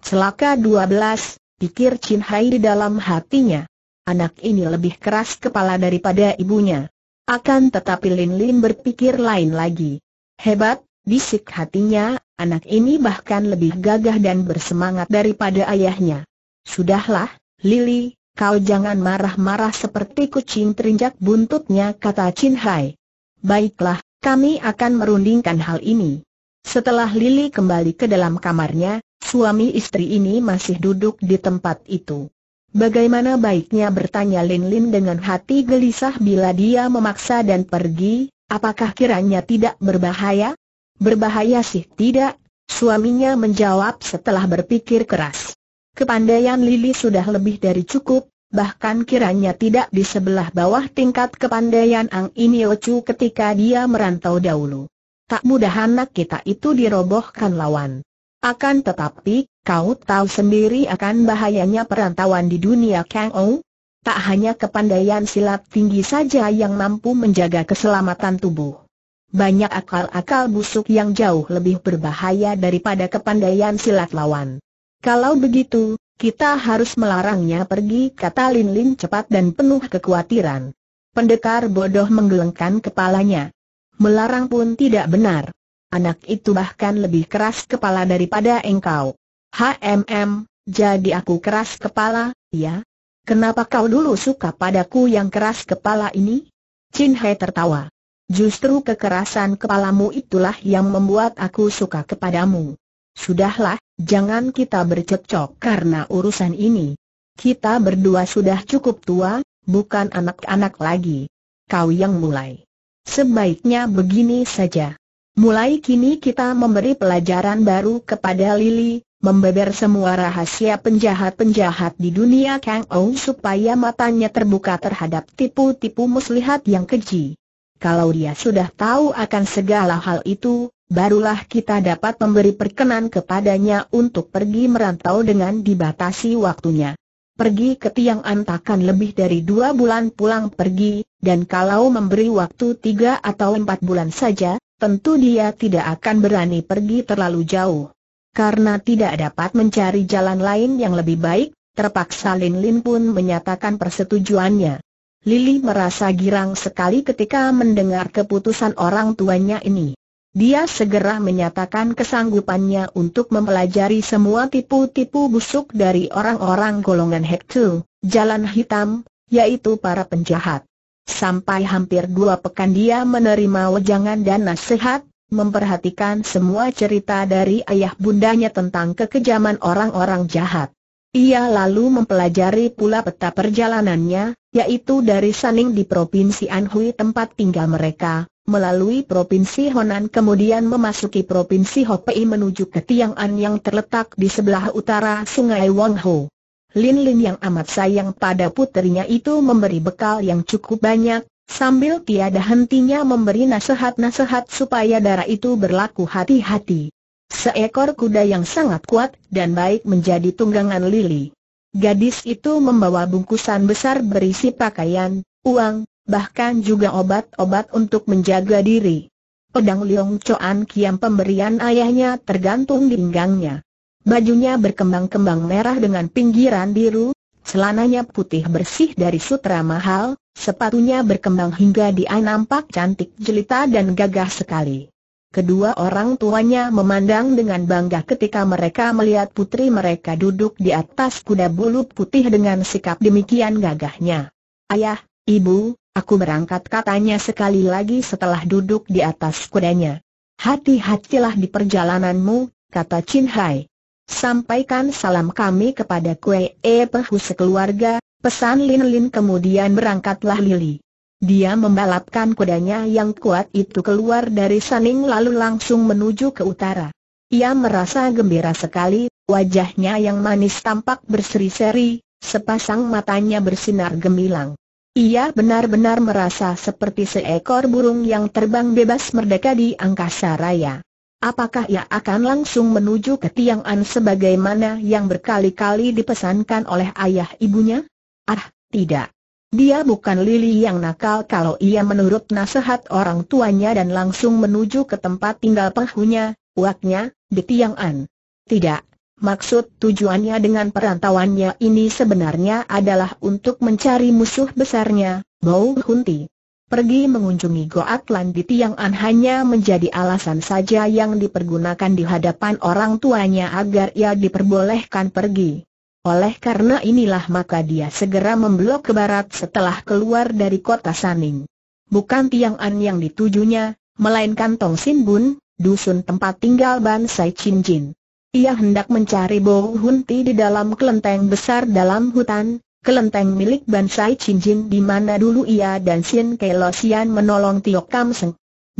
Celaka 12, pikir Chin Hai di dalam hatinya. Anak ini lebih keras kepala daripada ibunya. Akan tetapi Lin Lin berpikir lain lagi. Hebat, bisik hatinya, anak ini bahkan lebih gagah dan bersemangat daripada ayahnya. Sudahlah, Lily, kau jangan marah-marah seperti kucing terinjak buntutnya kata Chin Hai. Baiklah, kami akan merundingkan hal ini. Setelah Lily kembali ke dalam kamarnya, suami istri ini masih duduk di tempat itu. Bagaimana baiknya bertanya Lin Lin dengan hati gelisah bila dia memaksa dan pergi, apakah kiranya tidak berbahaya? Berbahaya sih tidak, suaminya menjawab setelah berpikir keras. Kepandaian Lili sudah lebih dari cukup, bahkan kiranya tidak di sebelah bawah tingkat kepandaian Ang Iniochu ketika dia merantau dahulu. Tak mudah anak kita itu dirobohkan lawan. Akan tetapi, kau tahu sendiri akan bahayanya perantauan di dunia Kang Ou? Tak hanya kepandaian silat tinggi saja yang mampu menjaga keselamatan tubuh. Banyak akal-akal busuk yang jauh lebih berbahaya daripada kepandaian silat lawan. Kalau begitu, kita harus melarangnya pergi kata Lin Lin cepat dan penuh kekhawatiran. Pendekar bodoh menggelengkan kepalanya. Melarang pun tidak benar anak itu bahkan lebih keras kepala daripada engkau. HMM, jadi aku keras kepala, ya? Kenapa kau dulu suka padaku yang keras kepala ini? Chin Hai tertawa. Justru kekerasan kepalamu itulah yang membuat aku suka kepadamu. Sudahlah, jangan kita bercekcok karena urusan ini. Kita berdua sudah cukup tua, bukan anak-anak lagi. Kau yang mulai. Sebaiknya begini saja. Mulai kini kita memberi pelajaran baru kepada Lili, membeber semua rahasia penjahat-penjahat di dunia Kang Ou supaya matanya terbuka terhadap tipu-tipu muslihat yang keji. Kalau dia sudah tahu akan segala hal itu, barulah kita dapat memberi perkenan kepadanya untuk pergi merantau dengan dibatasi waktunya. Pergi ke Tiang Antakan lebih dari dua bulan pulang pergi, dan kalau memberi waktu tiga atau empat bulan saja, tentu dia tidak akan berani pergi terlalu jauh. Karena tidak dapat mencari jalan lain yang lebih baik, terpaksa Lin Lin pun menyatakan persetujuannya. Lily merasa girang sekali ketika mendengar keputusan orang tuanya ini. Dia segera menyatakan kesanggupannya untuk mempelajari semua tipu-tipu busuk dari orang-orang golongan Hektu, Jalan Hitam, yaitu para penjahat. Sampai hampir dua pekan dia menerima wejangan dan nasihat, memperhatikan semua cerita dari ayah bundanya tentang kekejaman orang-orang jahat. Ia lalu mempelajari pula peta perjalanannya, yaitu dari Saning di Provinsi Anhui tempat tinggal mereka, melalui Provinsi Honan kemudian memasuki Provinsi Hopei menuju ke Tiang'an yang terletak di sebelah utara Sungai Wangho. Lin Lin yang amat sayang pada puterinya itu memberi bekal yang cukup banyak, sambil tiada hentinya memberi nasihat-nasihat supaya darah itu berlaku hati-hati. Seekor kuda yang sangat kuat dan baik menjadi tunggangan Lili. Gadis itu membawa bungkusan besar berisi pakaian, uang, bahkan juga obat-obat untuk menjaga diri. Pedang Liong Choan Kiam pemberian ayahnya tergantung di pinggangnya. Bajunya berkembang-kembang merah dengan pinggiran biru, celananya putih bersih dari sutra mahal, sepatunya berkembang hingga dia nampak cantik jelita dan gagah sekali. Kedua orang tuanya memandang dengan bangga ketika mereka melihat putri mereka duduk di atas kuda bulu putih dengan sikap demikian gagahnya. Ayah, ibu, aku berangkat katanya sekali lagi setelah duduk di atas kudanya. Hati-hatilah di perjalananmu, kata Chin Hai. Sampaikan salam kami kepada Kue E Pehu sekeluarga, pesan Lin Lin kemudian berangkatlah Lili. Dia membalapkan kudanya yang kuat itu keluar dari Saning lalu langsung menuju ke utara. Ia merasa gembira sekali, wajahnya yang manis tampak berseri-seri, sepasang matanya bersinar gemilang. Ia benar-benar merasa seperti seekor burung yang terbang bebas merdeka di angkasa raya. Apakah ia akan langsung menuju ke Tiang'an sebagaimana yang berkali-kali dipesankan oleh ayah ibunya? Ah, tidak. Dia bukan Lili yang nakal kalau ia menurut nasihat orang tuanya dan langsung menuju ke tempat tinggal penghunya, uaknya, di Tiang'an. Tidak. Maksud tujuannya dengan perantauannya ini sebenarnya adalah untuk mencari musuh besarnya, Bau Hunti pergi mengunjungi Goatlan di Tiang An hanya menjadi alasan saja yang dipergunakan di hadapan orang tuanya agar ia diperbolehkan pergi. Oleh karena inilah maka dia segera memblok ke barat setelah keluar dari kota Saning. Bukan Tiang An yang ditujunya, melainkan Tong Sin Bun, dusun tempat tinggal Ban Sai Chin Jin. Ia hendak mencari Bo Hunti di dalam kelenteng besar dalam hutan, kelenteng milik Bansai Chinjin di mana dulu ia dan Sin Kelosian menolong Tio Kam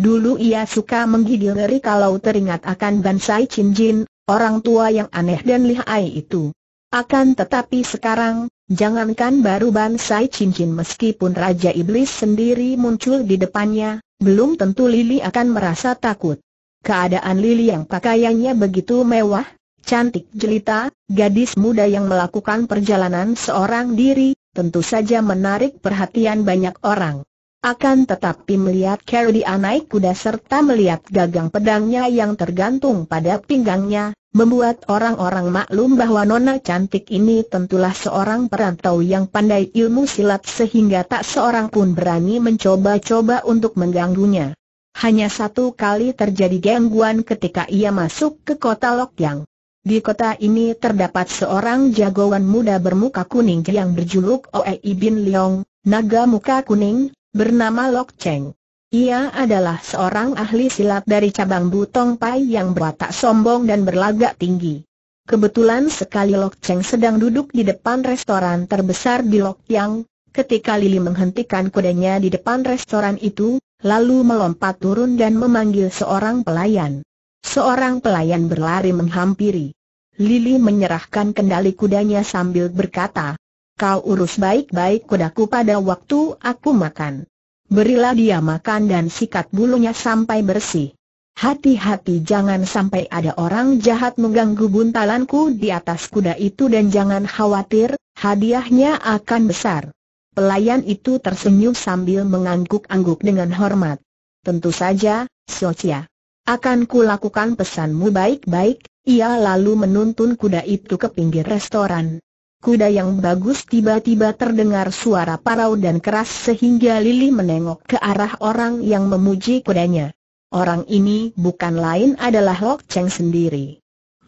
Dulu ia suka menggigil ngeri kalau teringat akan Bansai Chinjin, orang tua yang aneh dan lihai itu. Akan tetapi sekarang, jangankan baru Bansai Chinjin meskipun Raja Iblis sendiri muncul di depannya, belum tentu Lili akan merasa takut. Keadaan Lili yang pakaiannya begitu mewah, cantik jelita, gadis muda yang melakukan perjalanan seorang diri, tentu saja menarik perhatian banyak orang. Akan tetapi melihat Cardia naik kuda serta melihat gagang pedangnya yang tergantung pada pinggangnya, membuat orang-orang maklum bahwa Nona cantik ini tentulah seorang perantau yang pandai ilmu silat sehingga tak seorang pun berani mencoba-coba untuk mengganggunya. Hanya satu kali terjadi gangguan ketika ia masuk ke kota Lokyang. Di kota ini terdapat seorang jagoan muda bermuka kuning yang berjuluk Oei Bin Leong, naga muka kuning, bernama Lok Cheng. Ia adalah seorang ahli silat dari cabang Butong Pai yang berwatak sombong dan berlagak tinggi. Kebetulan sekali Lok Cheng sedang duduk di depan restoran terbesar di Lok Yang, ketika Lili menghentikan kudanya di depan restoran itu, lalu melompat turun dan memanggil seorang pelayan. Seorang pelayan berlari menghampiri. Lili menyerahkan kendali kudanya sambil berkata, Kau urus baik-baik kudaku pada waktu aku makan. Berilah dia makan dan sikat bulunya sampai bersih. Hati-hati jangan sampai ada orang jahat mengganggu buntalanku di atas kuda itu dan jangan khawatir, hadiahnya akan besar. Pelayan itu tersenyum sambil mengangguk-angguk dengan hormat. Tentu saja, Socia. Akan kulakukan pesanmu baik-baik, ia lalu menuntun kuda itu ke pinggir restoran. Kuda yang bagus tiba-tiba terdengar suara parau dan keras sehingga Lili menengok ke arah orang yang memuji kudanya. Orang ini bukan lain adalah Lok Cheng sendiri.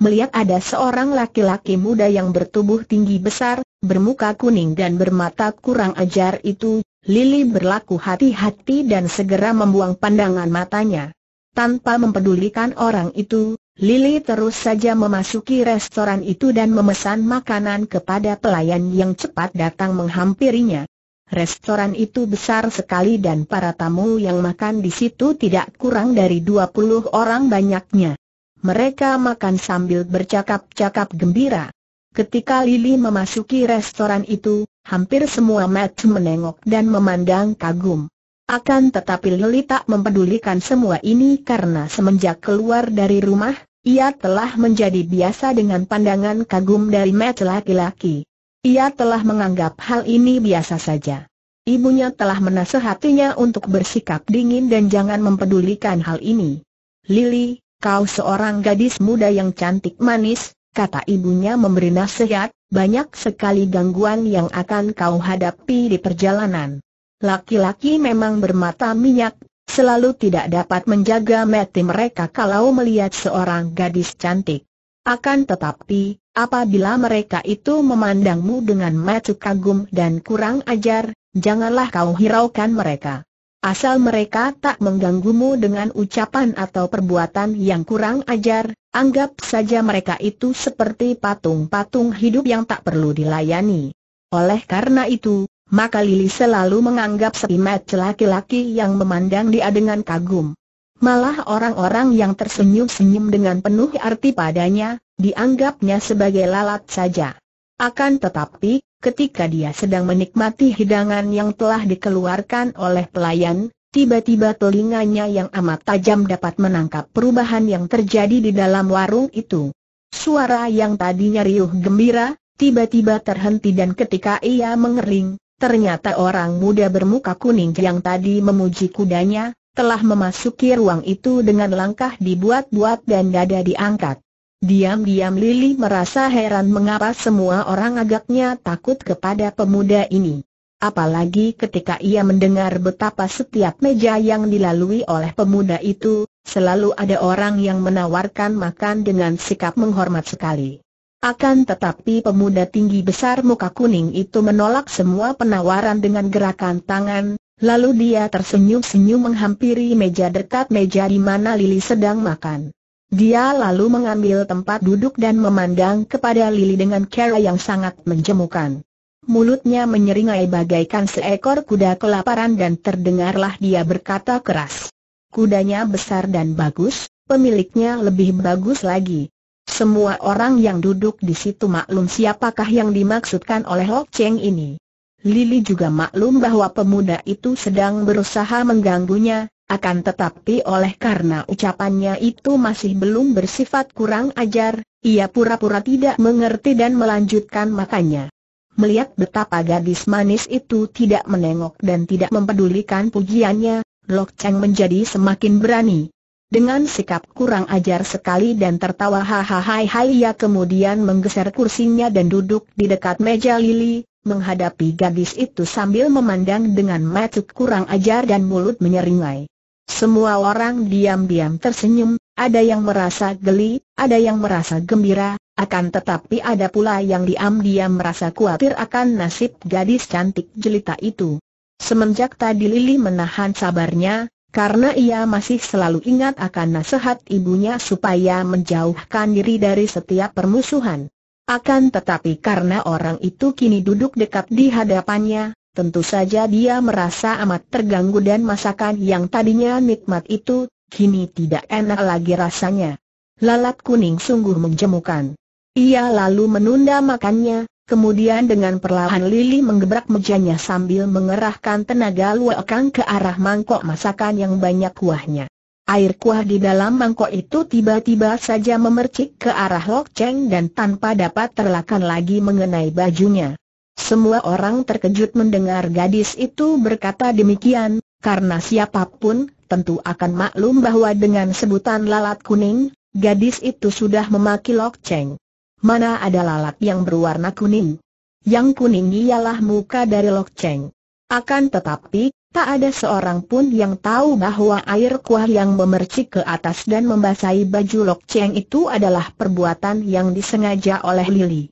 Melihat ada seorang laki-laki muda yang bertubuh tinggi besar, bermuka kuning dan bermata kurang ajar itu, Lili berlaku hati-hati dan segera membuang pandangan matanya. Tanpa mempedulikan orang itu, Lily terus saja memasuki restoran itu dan memesan makanan kepada pelayan yang cepat datang menghampirinya. Restoran itu besar sekali dan para tamu yang makan di situ tidak kurang dari 20 orang banyaknya. Mereka makan sambil bercakap-cakap gembira. Ketika Lily memasuki restoran itu, hampir semua match menengok dan memandang kagum. Akan tetapi Lili tak mempedulikan semua ini karena semenjak keluar dari rumah, ia telah menjadi biasa dengan pandangan kagum dari mata laki-laki. Ia telah menganggap hal ini biasa saja. Ibunya telah menasehatinya untuk bersikap dingin dan jangan mempedulikan hal ini. Lili, kau seorang gadis muda yang cantik manis, kata ibunya memberi nasihat, banyak sekali gangguan yang akan kau hadapi di perjalanan. Laki-laki memang bermata minyak, selalu tidak dapat menjaga mati mereka kalau melihat seorang gadis cantik. Akan tetapi, apabila mereka itu memandangmu dengan mata kagum dan kurang ajar, janganlah kau hiraukan mereka. Asal mereka tak mengganggumu dengan ucapan atau perbuatan yang kurang ajar, anggap saja mereka itu seperti patung-patung hidup yang tak perlu dilayani. Oleh karena itu, maka Lili selalu menganggap setimet laki-laki yang memandang dia dengan kagum. Malah orang-orang yang tersenyum-senyum dengan penuh arti padanya, dianggapnya sebagai lalat saja. Akan tetapi, ketika dia sedang menikmati hidangan yang telah dikeluarkan oleh pelayan, tiba-tiba telinganya yang amat tajam dapat menangkap perubahan yang terjadi di dalam warung itu. Suara yang tadinya riuh gembira, tiba-tiba terhenti dan ketika ia mengering, Ternyata orang muda bermuka kuning yang tadi memuji kudanya, telah memasuki ruang itu dengan langkah dibuat-buat dan dada diangkat. Diam-diam Lili merasa heran mengapa semua orang agaknya takut kepada pemuda ini. Apalagi ketika ia mendengar betapa setiap meja yang dilalui oleh pemuda itu, selalu ada orang yang menawarkan makan dengan sikap menghormat sekali. Akan tetapi pemuda tinggi besar muka kuning itu menolak semua penawaran dengan gerakan tangan, lalu dia tersenyum-senyum menghampiri meja dekat meja di mana Lili sedang makan. Dia lalu mengambil tempat duduk dan memandang kepada Lili dengan cara yang sangat menjemukan. Mulutnya menyeringai bagaikan seekor kuda kelaparan dan terdengarlah dia berkata keras. Kudanya besar dan bagus, pemiliknya lebih bagus lagi. Semua orang yang duduk di situ maklum siapakah yang dimaksudkan oleh Lok Cheng ini. Lili juga maklum bahwa pemuda itu sedang berusaha mengganggunya, akan tetapi oleh karena ucapannya itu masih belum bersifat kurang ajar, ia pura-pura tidak mengerti dan melanjutkan makannya. Melihat betapa gadis manis itu tidak menengok dan tidak mempedulikan pujiannya, Lok Cheng menjadi semakin berani dengan sikap kurang ajar sekali dan tertawa hahaha ia kemudian menggeser kursinya dan duduk di dekat meja Lili, menghadapi gadis itu sambil memandang dengan mata kurang ajar dan mulut menyeringai. Semua orang diam-diam tersenyum, ada yang merasa geli, ada yang merasa gembira, akan tetapi ada pula yang diam-diam merasa khawatir akan nasib gadis cantik jelita itu. Semenjak tadi Lili menahan sabarnya, karena ia masih selalu ingat akan nasihat ibunya supaya menjauhkan diri dari setiap permusuhan. Akan tetapi karena orang itu kini duduk dekat di hadapannya, tentu saja dia merasa amat terganggu dan masakan yang tadinya nikmat itu, kini tidak enak lagi rasanya. Lalat kuning sungguh menjemukan. Ia lalu menunda makannya, Kemudian dengan perlahan Lili menggebrak mejanya sambil mengerahkan tenaga luakan ke arah mangkok masakan yang banyak kuahnya. Air kuah di dalam mangkok itu tiba-tiba saja memercik ke arah Lok Cheng dan tanpa dapat terlakan lagi mengenai bajunya. Semua orang terkejut mendengar gadis itu berkata demikian, karena siapapun tentu akan maklum bahwa dengan sebutan lalat kuning, gadis itu sudah memaki Lok Cheng. Mana ada lalat yang berwarna kuning? Yang kuning ialah muka dari Lok Cheng. Akan tetapi, tak ada seorang pun yang tahu bahwa air kuah yang memercik ke atas dan membasahi baju Lok Cheng itu adalah perbuatan yang disengaja oleh Lily.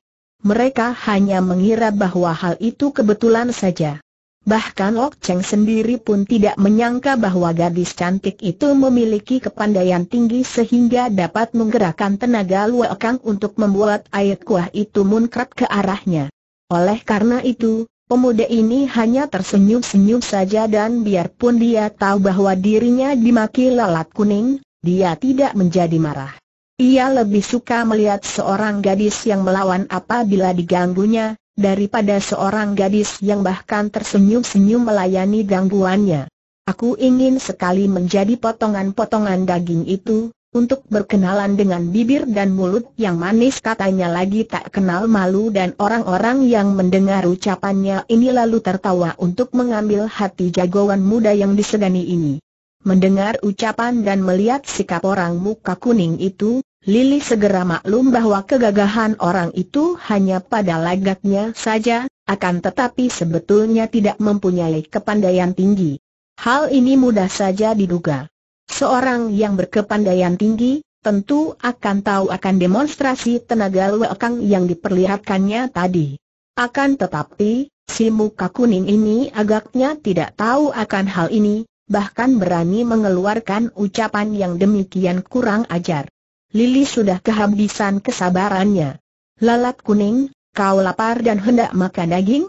Mereka hanya mengira bahwa hal itu kebetulan saja. Bahkan Lok Cheng sendiri pun tidak menyangka bahwa gadis cantik itu memiliki kepandaian tinggi sehingga dapat menggerakkan tenaga luakang untuk membuat air kuah itu munkrat ke arahnya. Oleh karena itu, pemuda ini hanya tersenyum-senyum saja dan biarpun dia tahu bahwa dirinya dimaki lalat kuning, dia tidak menjadi marah. Ia lebih suka melihat seorang gadis yang melawan apabila diganggunya, daripada seorang gadis yang bahkan tersenyum-senyum melayani gangguannya. Aku ingin sekali menjadi potongan-potongan daging itu, untuk berkenalan dengan bibir dan mulut yang manis katanya lagi tak kenal malu dan orang-orang yang mendengar ucapannya ini lalu tertawa untuk mengambil hati jagoan muda yang disegani ini. Mendengar ucapan dan melihat sikap orang muka kuning itu, Lili segera maklum bahwa kegagahan orang itu hanya pada lagaknya saja, akan tetapi sebetulnya tidak mempunyai kepandaian tinggi. Hal ini mudah saja diduga. Seorang yang berkepandaian tinggi, tentu akan tahu akan demonstrasi tenaga lekang yang diperlihatkannya tadi. Akan tetapi, si muka kuning ini agaknya tidak tahu akan hal ini, bahkan berani mengeluarkan ucapan yang demikian kurang ajar. Lili sudah kehabisan kesabarannya. Lalat kuning, kau lapar dan hendak makan daging?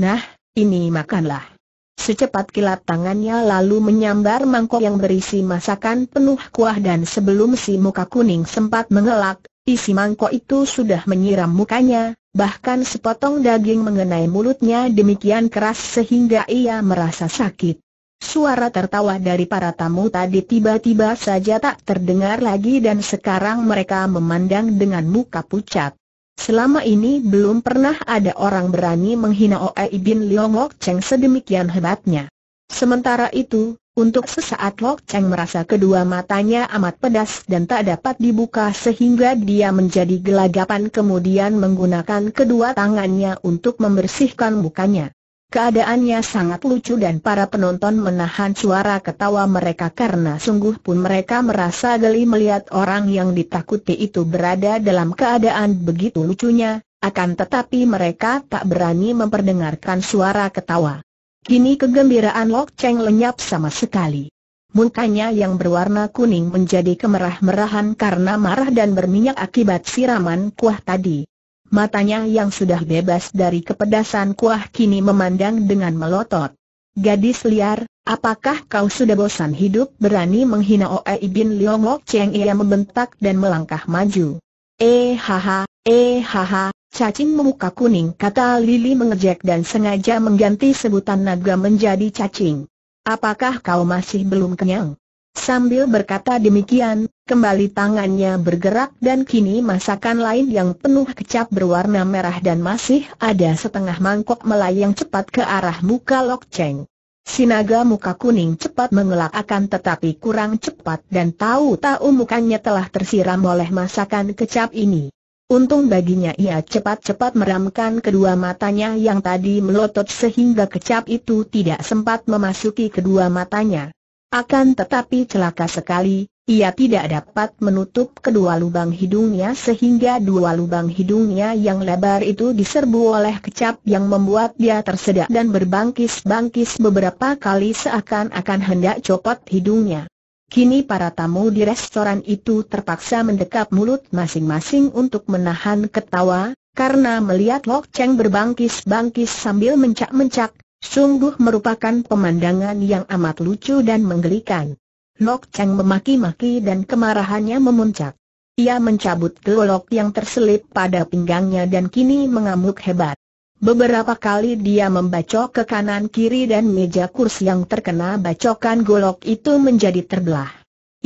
Nah, ini makanlah. Secepat kilat tangannya lalu menyambar mangkok yang berisi masakan penuh kuah dan sebelum si muka kuning sempat mengelak, isi mangkok itu sudah menyiram mukanya, bahkan sepotong daging mengenai mulutnya demikian keras sehingga ia merasa sakit. Suara tertawa dari para tamu tadi tiba-tiba saja tak terdengar lagi dan sekarang mereka memandang dengan muka pucat. Selama ini belum pernah ada orang berani menghina Oei bin Leong Lok Cheng sedemikian hebatnya. Sementara itu, untuk sesaat Lok Cheng merasa kedua matanya amat pedas dan tak dapat dibuka sehingga dia menjadi gelagapan kemudian menggunakan kedua tangannya untuk membersihkan mukanya. Keadaannya sangat lucu dan para penonton menahan suara ketawa mereka karena sungguh pun mereka merasa geli melihat orang yang ditakuti itu berada dalam keadaan begitu lucunya, akan tetapi mereka tak berani memperdengarkan suara ketawa. Kini kegembiraan Lok Cheng lenyap sama sekali. Mukanya yang berwarna kuning menjadi kemerah-merahan karena marah dan berminyak akibat siraman kuah tadi matanya yang sudah bebas dari kepedasan kuah kini memandang dengan melotot. Gadis liar, apakah kau sudah bosan hidup berani menghina Oe bin Leong Lok Cheng ia membentak dan melangkah maju. Eh haha, eh haha, cacing memuka kuning kata Lili mengejek dan sengaja mengganti sebutan naga menjadi cacing. Apakah kau masih belum kenyang? Sambil berkata demikian, kembali tangannya bergerak dan kini masakan lain yang penuh kecap berwarna merah dan masih ada setengah mangkok melayang cepat ke arah muka Lok Cheng. Sinaga muka kuning cepat mengelak akan tetapi kurang cepat dan tahu-tahu mukanya telah tersiram oleh masakan kecap ini. Untung baginya ia cepat-cepat meramkan kedua matanya yang tadi melotot sehingga kecap itu tidak sempat memasuki kedua matanya. Akan tetapi celaka sekali, ia tidak dapat menutup kedua lubang hidungnya sehingga dua lubang hidungnya yang lebar itu diserbu oleh kecap yang membuat dia tersedak dan berbangkis-bangkis beberapa kali seakan-akan hendak copot hidungnya. Kini para tamu di restoran itu terpaksa mendekap mulut masing-masing untuk menahan ketawa, karena melihat Lok Cheng berbangkis-bangkis sambil mencak-mencak, Sungguh merupakan pemandangan yang amat lucu dan menggelikan. Lok Cheng memaki-maki dan kemarahannya memuncak. Ia mencabut golok yang terselip pada pinggangnya dan kini mengamuk hebat. Beberapa kali dia membacok ke kanan kiri dan meja kursi yang terkena bacokan golok itu menjadi terbelah.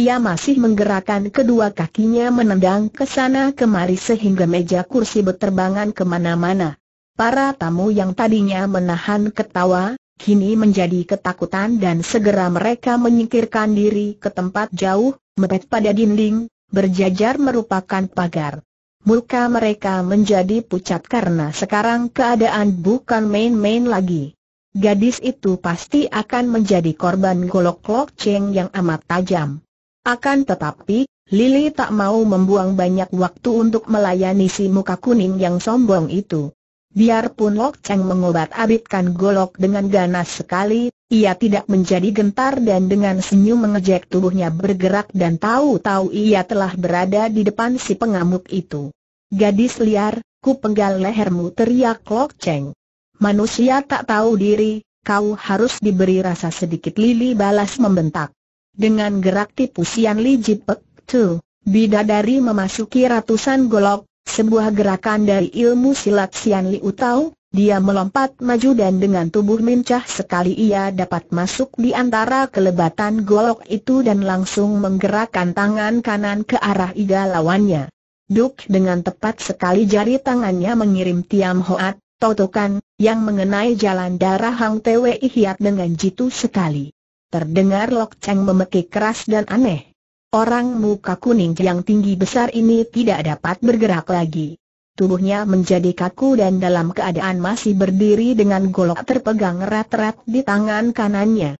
Ia masih menggerakkan kedua kakinya menendang ke sana kemari sehingga meja kursi berterbangan kemana-mana. Para tamu yang tadinya menahan ketawa, kini menjadi ketakutan dan segera mereka menyingkirkan diri ke tempat jauh, mepet pada dinding, berjajar merupakan pagar. Muka mereka menjadi pucat karena sekarang keadaan bukan main-main lagi. Gadis itu pasti akan menjadi korban golok golok ceng yang amat tajam. Akan tetapi, Lily tak mau membuang banyak waktu untuk melayani si muka kuning yang sombong itu. Biarpun Lok Cheng mengobat-abitkan golok dengan ganas sekali, ia tidak menjadi gentar dan dengan senyum mengejek tubuhnya bergerak dan tahu-tahu ia telah berada di depan si pengamuk itu. Gadis liar, ku penggal lehermu teriak Lok Cheng. Manusia tak tahu diri, kau harus diberi rasa sedikit lili balas membentak. Dengan gerak tipu Sian Li Jipek, tu, bidadari memasuki ratusan golok, sebuah gerakan dari ilmu silat Sian Liu dia melompat maju dan dengan tubuh mincah sekali ia dapat masuk di antara kelebatan golok itu dan langsung menggerakkan tangan kanan ke arah iga lawannya. Duk dengan tepat sekali jari tangannya mengirim Tiam Hoat, totokan, yang mengenai jalan darah Hang Tewe Hiat dengan jitu sekali. Terdengar Lok Cheng memekik keras dan aneh. Orang muka kuning yang tinggi besar ini tidak dapat bergerak lagi. Tubuhnya menjadi kaku dan dalam keadaan masih berdiri dengan golok terpegang erat-erat di tangan kanannya.